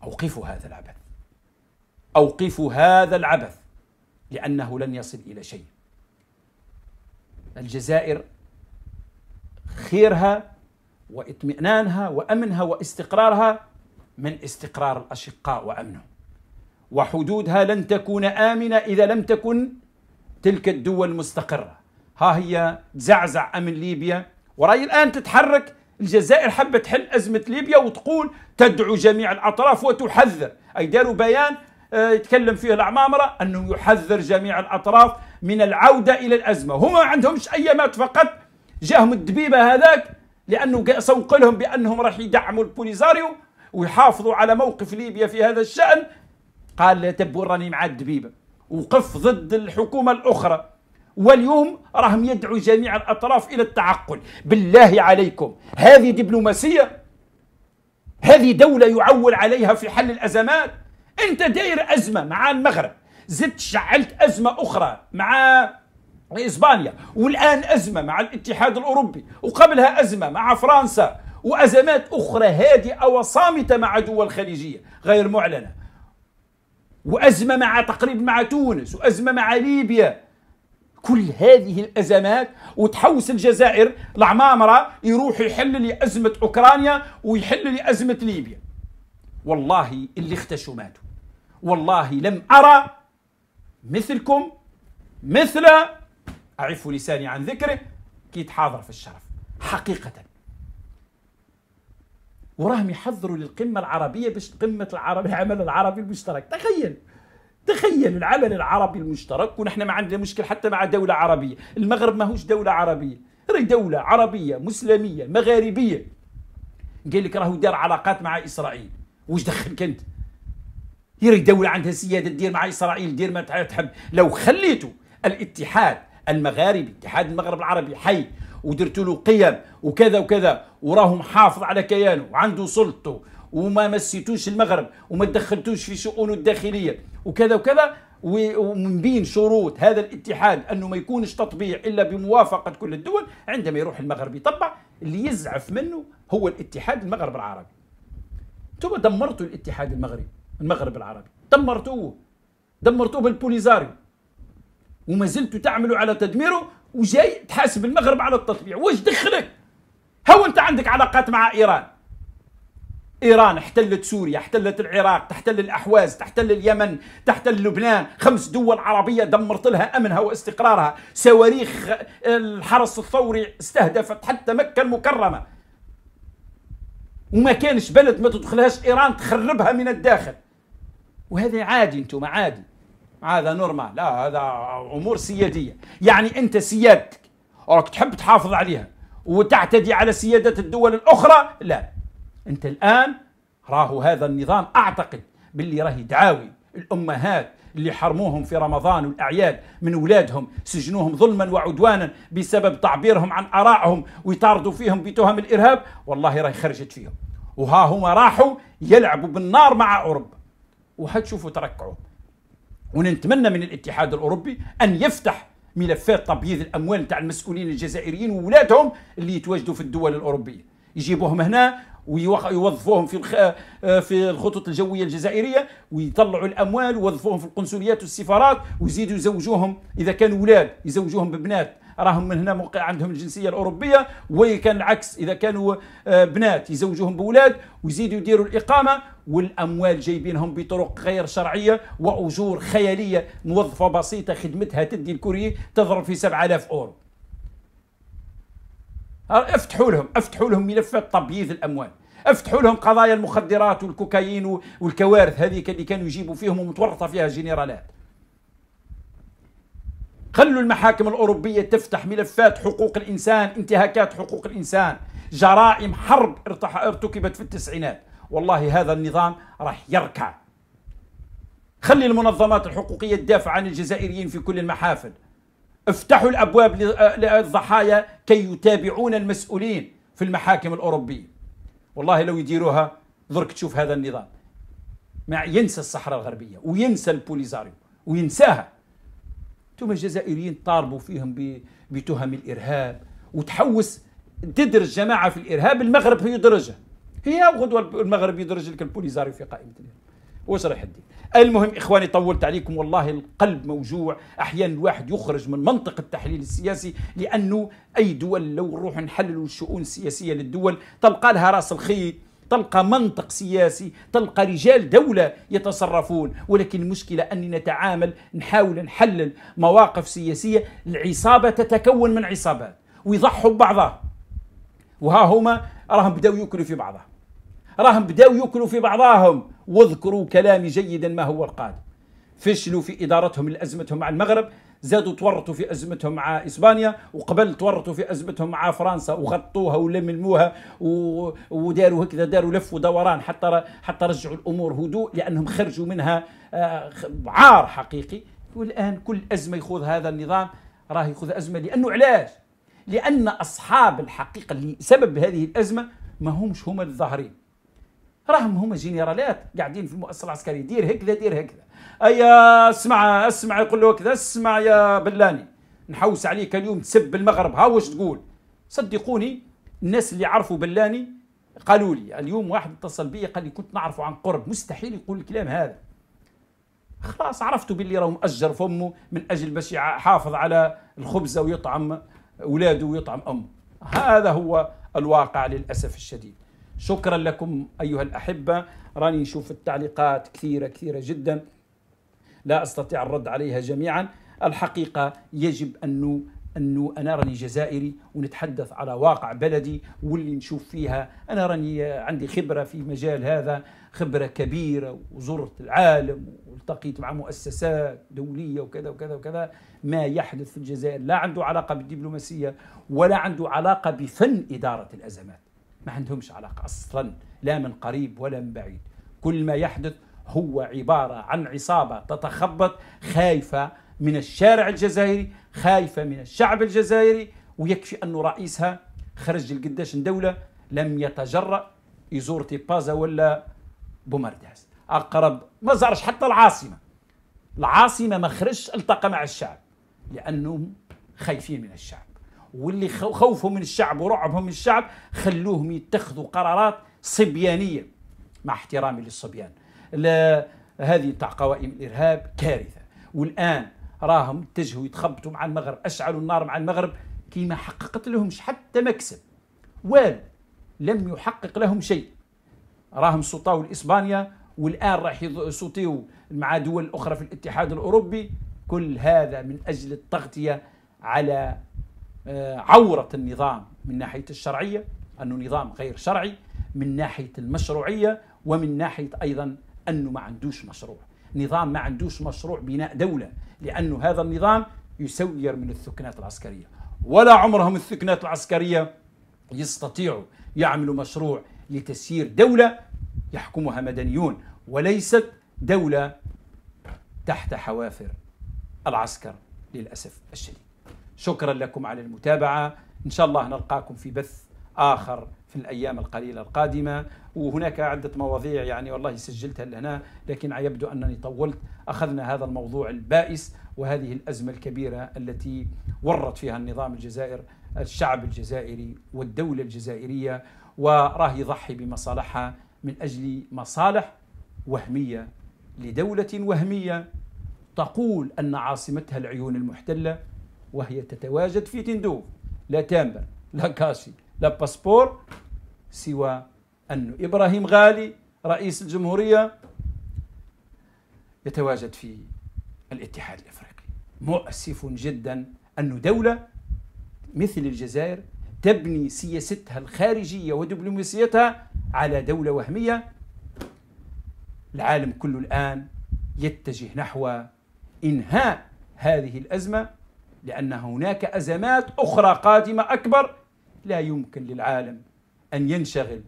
أوقفوا هذا العبث أوقفوا هذا العبث لأنه لن يصل إلى شيء الجزائر خيرها واطمئنانها وامنها واستقرارها من استقرار الاشقاء وامنهم وحدودها لن تكون امنه اذا لم تكن تلك الدول مستقره ها هي تزعزع امن ليبيا وراي الان تتحرك الجزائر حبت تحل أزمة ليبيا وتقول تدعو جميع الأطراف وتحذر أي داروا بيان آه، يتكلم فيه العمامرة أنه يحذر جميع الأطراف من العودة إلى الأزمة هما ما عندهمش أيامات فقط جاهم الدبيبة هذاك لأنه سوق لهم بأنهم راح يدعموا البوليزاريو ويحافظوا على موقف ليبيا في هذا الشأن قال لا تبوا راني مع الدبيبة وقف ضد الحكومة الأخرى واليوم راهم يدعو جميع الأطراف إلى التعقل بالله عليكم هذه دبلوماسية هذه دولة يعول عليها في حل الأزمات أنت داير أزمة مع المغرب زدت شعلت أزمة أخرى مع إسبانيا والآن أزمة مع الاتحاد الأوروبي وقبلها أزمة مع فرنسا وأزمات أخرى هادئة وصامتة مع دول خليجية غير معلنة وأزمة مع تقريبا مع تونس وأزمة مع ليبيا كل هذه الازمات وتحوس الجزائر العمامره يروح يحل لي ازمه اوكرانيا ويحل لي ازمه ليبيا والله اللي اختشوا ماتوا والله لم ارى مثلكم مثل اعف لساني عن ذكره كي يتحاضر في الشرف حقيقه وراهم يحضروا للقمه العربيه باش قمه العرب العمل العربي المشترك تخيل تخيل العمل العربي المشترك ونحن ما عندنا مشكل حتى مع دولة عربية المغرب ماهوش دولة عربية راهي دولة عربية مسلمية مغاربية قال لك راهو دار علاقات مع إسرائيل واش دخلك أنت يري دولة عندها سيادة دير مع إسرائيل دير ما تحب لو خليتوا الاتحاد المغاربي اتحاد المغرب العربي حي ودرت له قيم وكذا وكذا وراهم حافظ على كيانه وعنده سلطته وما مسيتوش المغرب وما تدخلتوش في شؤونه الداخليه وكذا وكذا ومن بين شروط هذا الاتحاد انه ما يكونش تطبيع الا بموافقه كل الدول عندما يروح المغرب يطبع اللي يزعف منه هو الاتحاد المغرب العربي انتم دمرتوا الاتحاد المغربي المغرب العربي دمرتوه دمرتوه بالبوليزاريو وما زلتوا تعملوا على تدميره وجاي تحاسب المغرب على التطبيع واش دخلك هو انت عندك علاقات مع ايران إيران احتلت سوريا احتلت العراق تحتل الأحواز تحتل اليمن تحتل لبنان خمس دول عربية دمرت لها أمنها واستقرارها صواريخ آه، الحرس الثوري استهدفت حتى مكة المكرمة وما كانش بلد ما تدخلهاش إيران تخربها من الداخل وهذا عادي أنتم عادي هذا نورمال لا هذا أمور سيادية يعني أنت سيادتك راك تحب تحافظ عليها وتعتدي على سيادة الدول الأخرى لا انت الان راهو هذا النظام اعتقد باللي راهي دعاوي الامهات اللي حرموهم في رمضان والاعياد من اولادهم سجنوهم ظلما وعدوانا بسبب تعبيرهم عن ارائهم ويطاردوا فيهم بتهم الارهاب والله راهي خرجت فيهم وها هما راحوا يلعبوا بالنار مع اوروبا وحتشوفوا تركعهم ونتمنى من الاتحاد الاوروبي ان يفتح ملفات تبييض الاموال تاع المسؤولين الجزائريين وولادهم اللي يتواجدوا في الدول الاوروبيه يجيبوهم هنا ويوظفوهم في آه، في الخطوط الجويه الجزائريه ويطلعوا الاموال ويوظفوهم في القنصليات والسفارات ويزيدوا يزوجوهم اذا كانوا اولاد يزوجوهم ببنات راهم من هنا موقع عندهم الجنسيه الاوروبيه وكان العكس اذا كانوا آه، بنات يزوجوهم باولاد ويزيدوا يديروا الاقامه والاموال جايبينهم بطرق غير شرعيه واجور خياليه موظفه بسيطه خدمتها تدي الكوري تضرب في 7000 اورو أه، افتحوا لهم افتحوا لهم ملفات تبييض الاموال افتحوا لهم قضايا المخدرات والكوكايين والكوارث هذيك اللي كانوا يجيبوا فيهم ومتورطه فيها الجنرالات خلوا المحاكم الأوروبية تفتح ملفات حقوق الإنسان انتهاكات حقوق الإنسان جرائم حرب ارتكبت في التسعينات والله هذا النظام راح يركع خلي المنظمات الحقوقية تدافع عن الجزائريين في كل المحافل افتحوا الابواب آه، للضحايا كي يتابعون المسؤولين في المحاكم الاوروبيه والله لو يديروها درك تشوف هذا النظام مع ينسى الصحراء الغربيه وينسى البوليزاريو وينساها انتم الجزائريين طالبوا فيهم بتهم الارهاب وتحوس تدرج جماعه في الارهاب المغرب درجه هي غدوه المغرب يدرج لك البوليزاريو في قائمه الارهاب واش راح يدير المهم إخواني طولت عليكم والله القلب موجوع أحيانا الواحد يخرج من منطق التحليل السياسي لأنه أي دول لو نروح نحللوا الشؤون السياسية للدول تلقى لها راس الخيط تلقى منطق سياسي تلقى رجال دولة يتصرفون ولكن المشكلة أني نتعامل نحاول نحلل مواقف سياسية العصابة تتكون من عصابات ويضحوا ببعضها وها هما راهم بداوا ياكلوا في بعضهم راهم بداوا ياكلوا في بعضهم واذكروا كلامي جيدا ما هو القادم فشلوا في إدارتهم لأزمتهم مع المغرب زادوا تورطوا في أزمتهم مع إسبانيا وقبل تورطوا في أزمتهم مع فرنسا وغطوها ولملموها و... وداروا هكذا داروا لف ودوران حتى ر... حتى رجعوا الأمور هدوء لأنهم خرجوا منها آه، عار حقيقي والآن كل أزمة يخوض هذا النظام راه يخوض أزمة لأنه علاش؟ لأن أصحاب الحقيقة اللي سبب هذه الأزمة ما همش هما الظاهرين راهم هما جنرالات قاعدين في المؤسسه العسكريه دير هكذا دير هكذا ايا اسمع اسمع يقول له هكذا اسمع يا بلاني نحوس عليك اليوم تسب المغرب ها واش تقول صدقوني الناس اللي عرفوا بلاني قالوا لي اليوم واحد اتصل بي قال لي كنت نعرفه عن قرب مستحيل يقول الكلام هذا خلاص عرفتوا باللي راه مأجر فمه من اجل باش يحافظ على الخبزه ويطعم اولاده ويطعم امه هذا هو الواقع للاسف الشديد شكرا لكم أيها الأحبة راني نشوف التعليقات كثيرة كثيرة جدا لا أستطيع الرد عليها جميعا الحقيقة يجب أن أنه أنا راني جزائري ونتحدث على واقع بلدي واللي نشوف فيها أنا راني عندي خبرة في مجال هذا خبرة كبيرة وزرت العالم والتقيت مع مؤسسات دولية وكذا وكذا وكذا ما يحدث في الجزائر لا عنده علاقة بالدبلوماسية ولا عنده علاقة بفن إدارة الأزمات ما عندهمش علاقة أصلا لا من قريب ولا من بعيد كل ما يحدث هو عبارة عن عصابة تتخبط خايفة من الشارع الجزائري خايفة من الشعب الجزائري ويكفي أن رئيسها خرج القداش دولة لم يتجرأ يزور تيبازا ولا بومرداس أقرب ما زارش حتى العاصمة العاصمة ما خرجش التقى مع الشعب لأنهم خايفين من الشعب واللي خوفهم من الشعب ورعبهم من الشعب خلوهم يتخذوا قرارات صبيانيه مع احترامي للصبيان لا هذه تاع قوائم الارهاب كارثه والان راهم اتجهوا يتخبطوا مع المغرب اشعلوا النار مع المغرب كيما حققت لهمش حتى مكسب والو لم يحقق لهم شيء راهم سطاو لاسبانيا والان راح يسطيو مع دول اخرى في الاتحاد الاوروبي كل هذا من اجل التغطيه على آه، عورة النظام من ناحية الشرعية أنه نظام غير شرعي من ناحية المشروعية ومن ناحية أيضا أنه ما عندوش مشروع نظام ما عندوش مشروع بناء دولة لأنه هذا النظام يسوير من الثكنات العسكرية ولا عمرهم الثكنات العسكرية يستطيعوا يعملوا مشروع لتسيير دولة يحكمها مدنيون وليست دولة تحت حوافر العسكر للأسف الشديد شكرا لكم على المتابعه ان شاء الله نلقاكم في بث اخر في الايام القليله القادمه وهناك عده مواضيع يعني والله سجلتها لهنا لكن يبدو انني طولت اخذنا هذا الموضوع البائس وهذه الازمه الكبيره التي ورط فيها النظام الجزائر الشعب الجزائري والدوله الجزائريه وراه يضحي بمصالحها من اجل مصالح وهميه لدوله وهميه تقول ان عاصمتها العيون المحتله وهي تتواجد في تندوف لا تامر لا كاسي لا باسبور سوى أن إبراهيم غالي رئيس الجمهورية يتواجد في الاتحاد الافريقي مؤسف جدا ان دوله مثل الجزائر تبني سياستها الخارجيه ودبلوماسيتها على دوله وهميه العالم كله الان يتجه نحو انهاء هذه الازمه لأن هناك أزمات أخرى قادمة أكبر لا يمكن للعالم أن ينشغل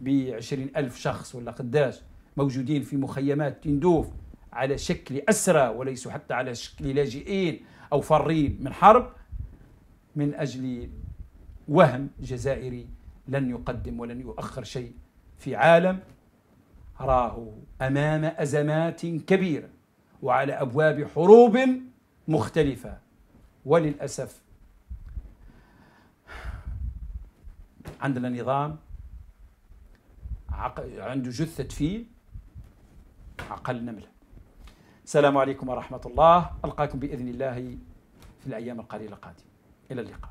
بعشرين ألف شخص ولا قداش موجودين في مخيمات تندوف على شكل أسرى وليس حتى على شكل لاجئين أو فارين من حرب من أجل وهم جزائري لن يقدم ولن يؤخر شيء في عالم راه أمام أزمات كبيرة وعلى أبواب حروب مختلفة وللأسف عندنا نظام عق... عنده جثة فيل عقل نملة السلام عليكم ورحمة الله ألقاكم بإذن الله في الأيام القليلة القادمة إلى اللقاء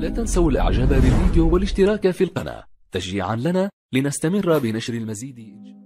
لا تنسوا الإعجاب بالفيديو والاشتراك في القناة تشجيعا لنا لنستمر بنشر المزيد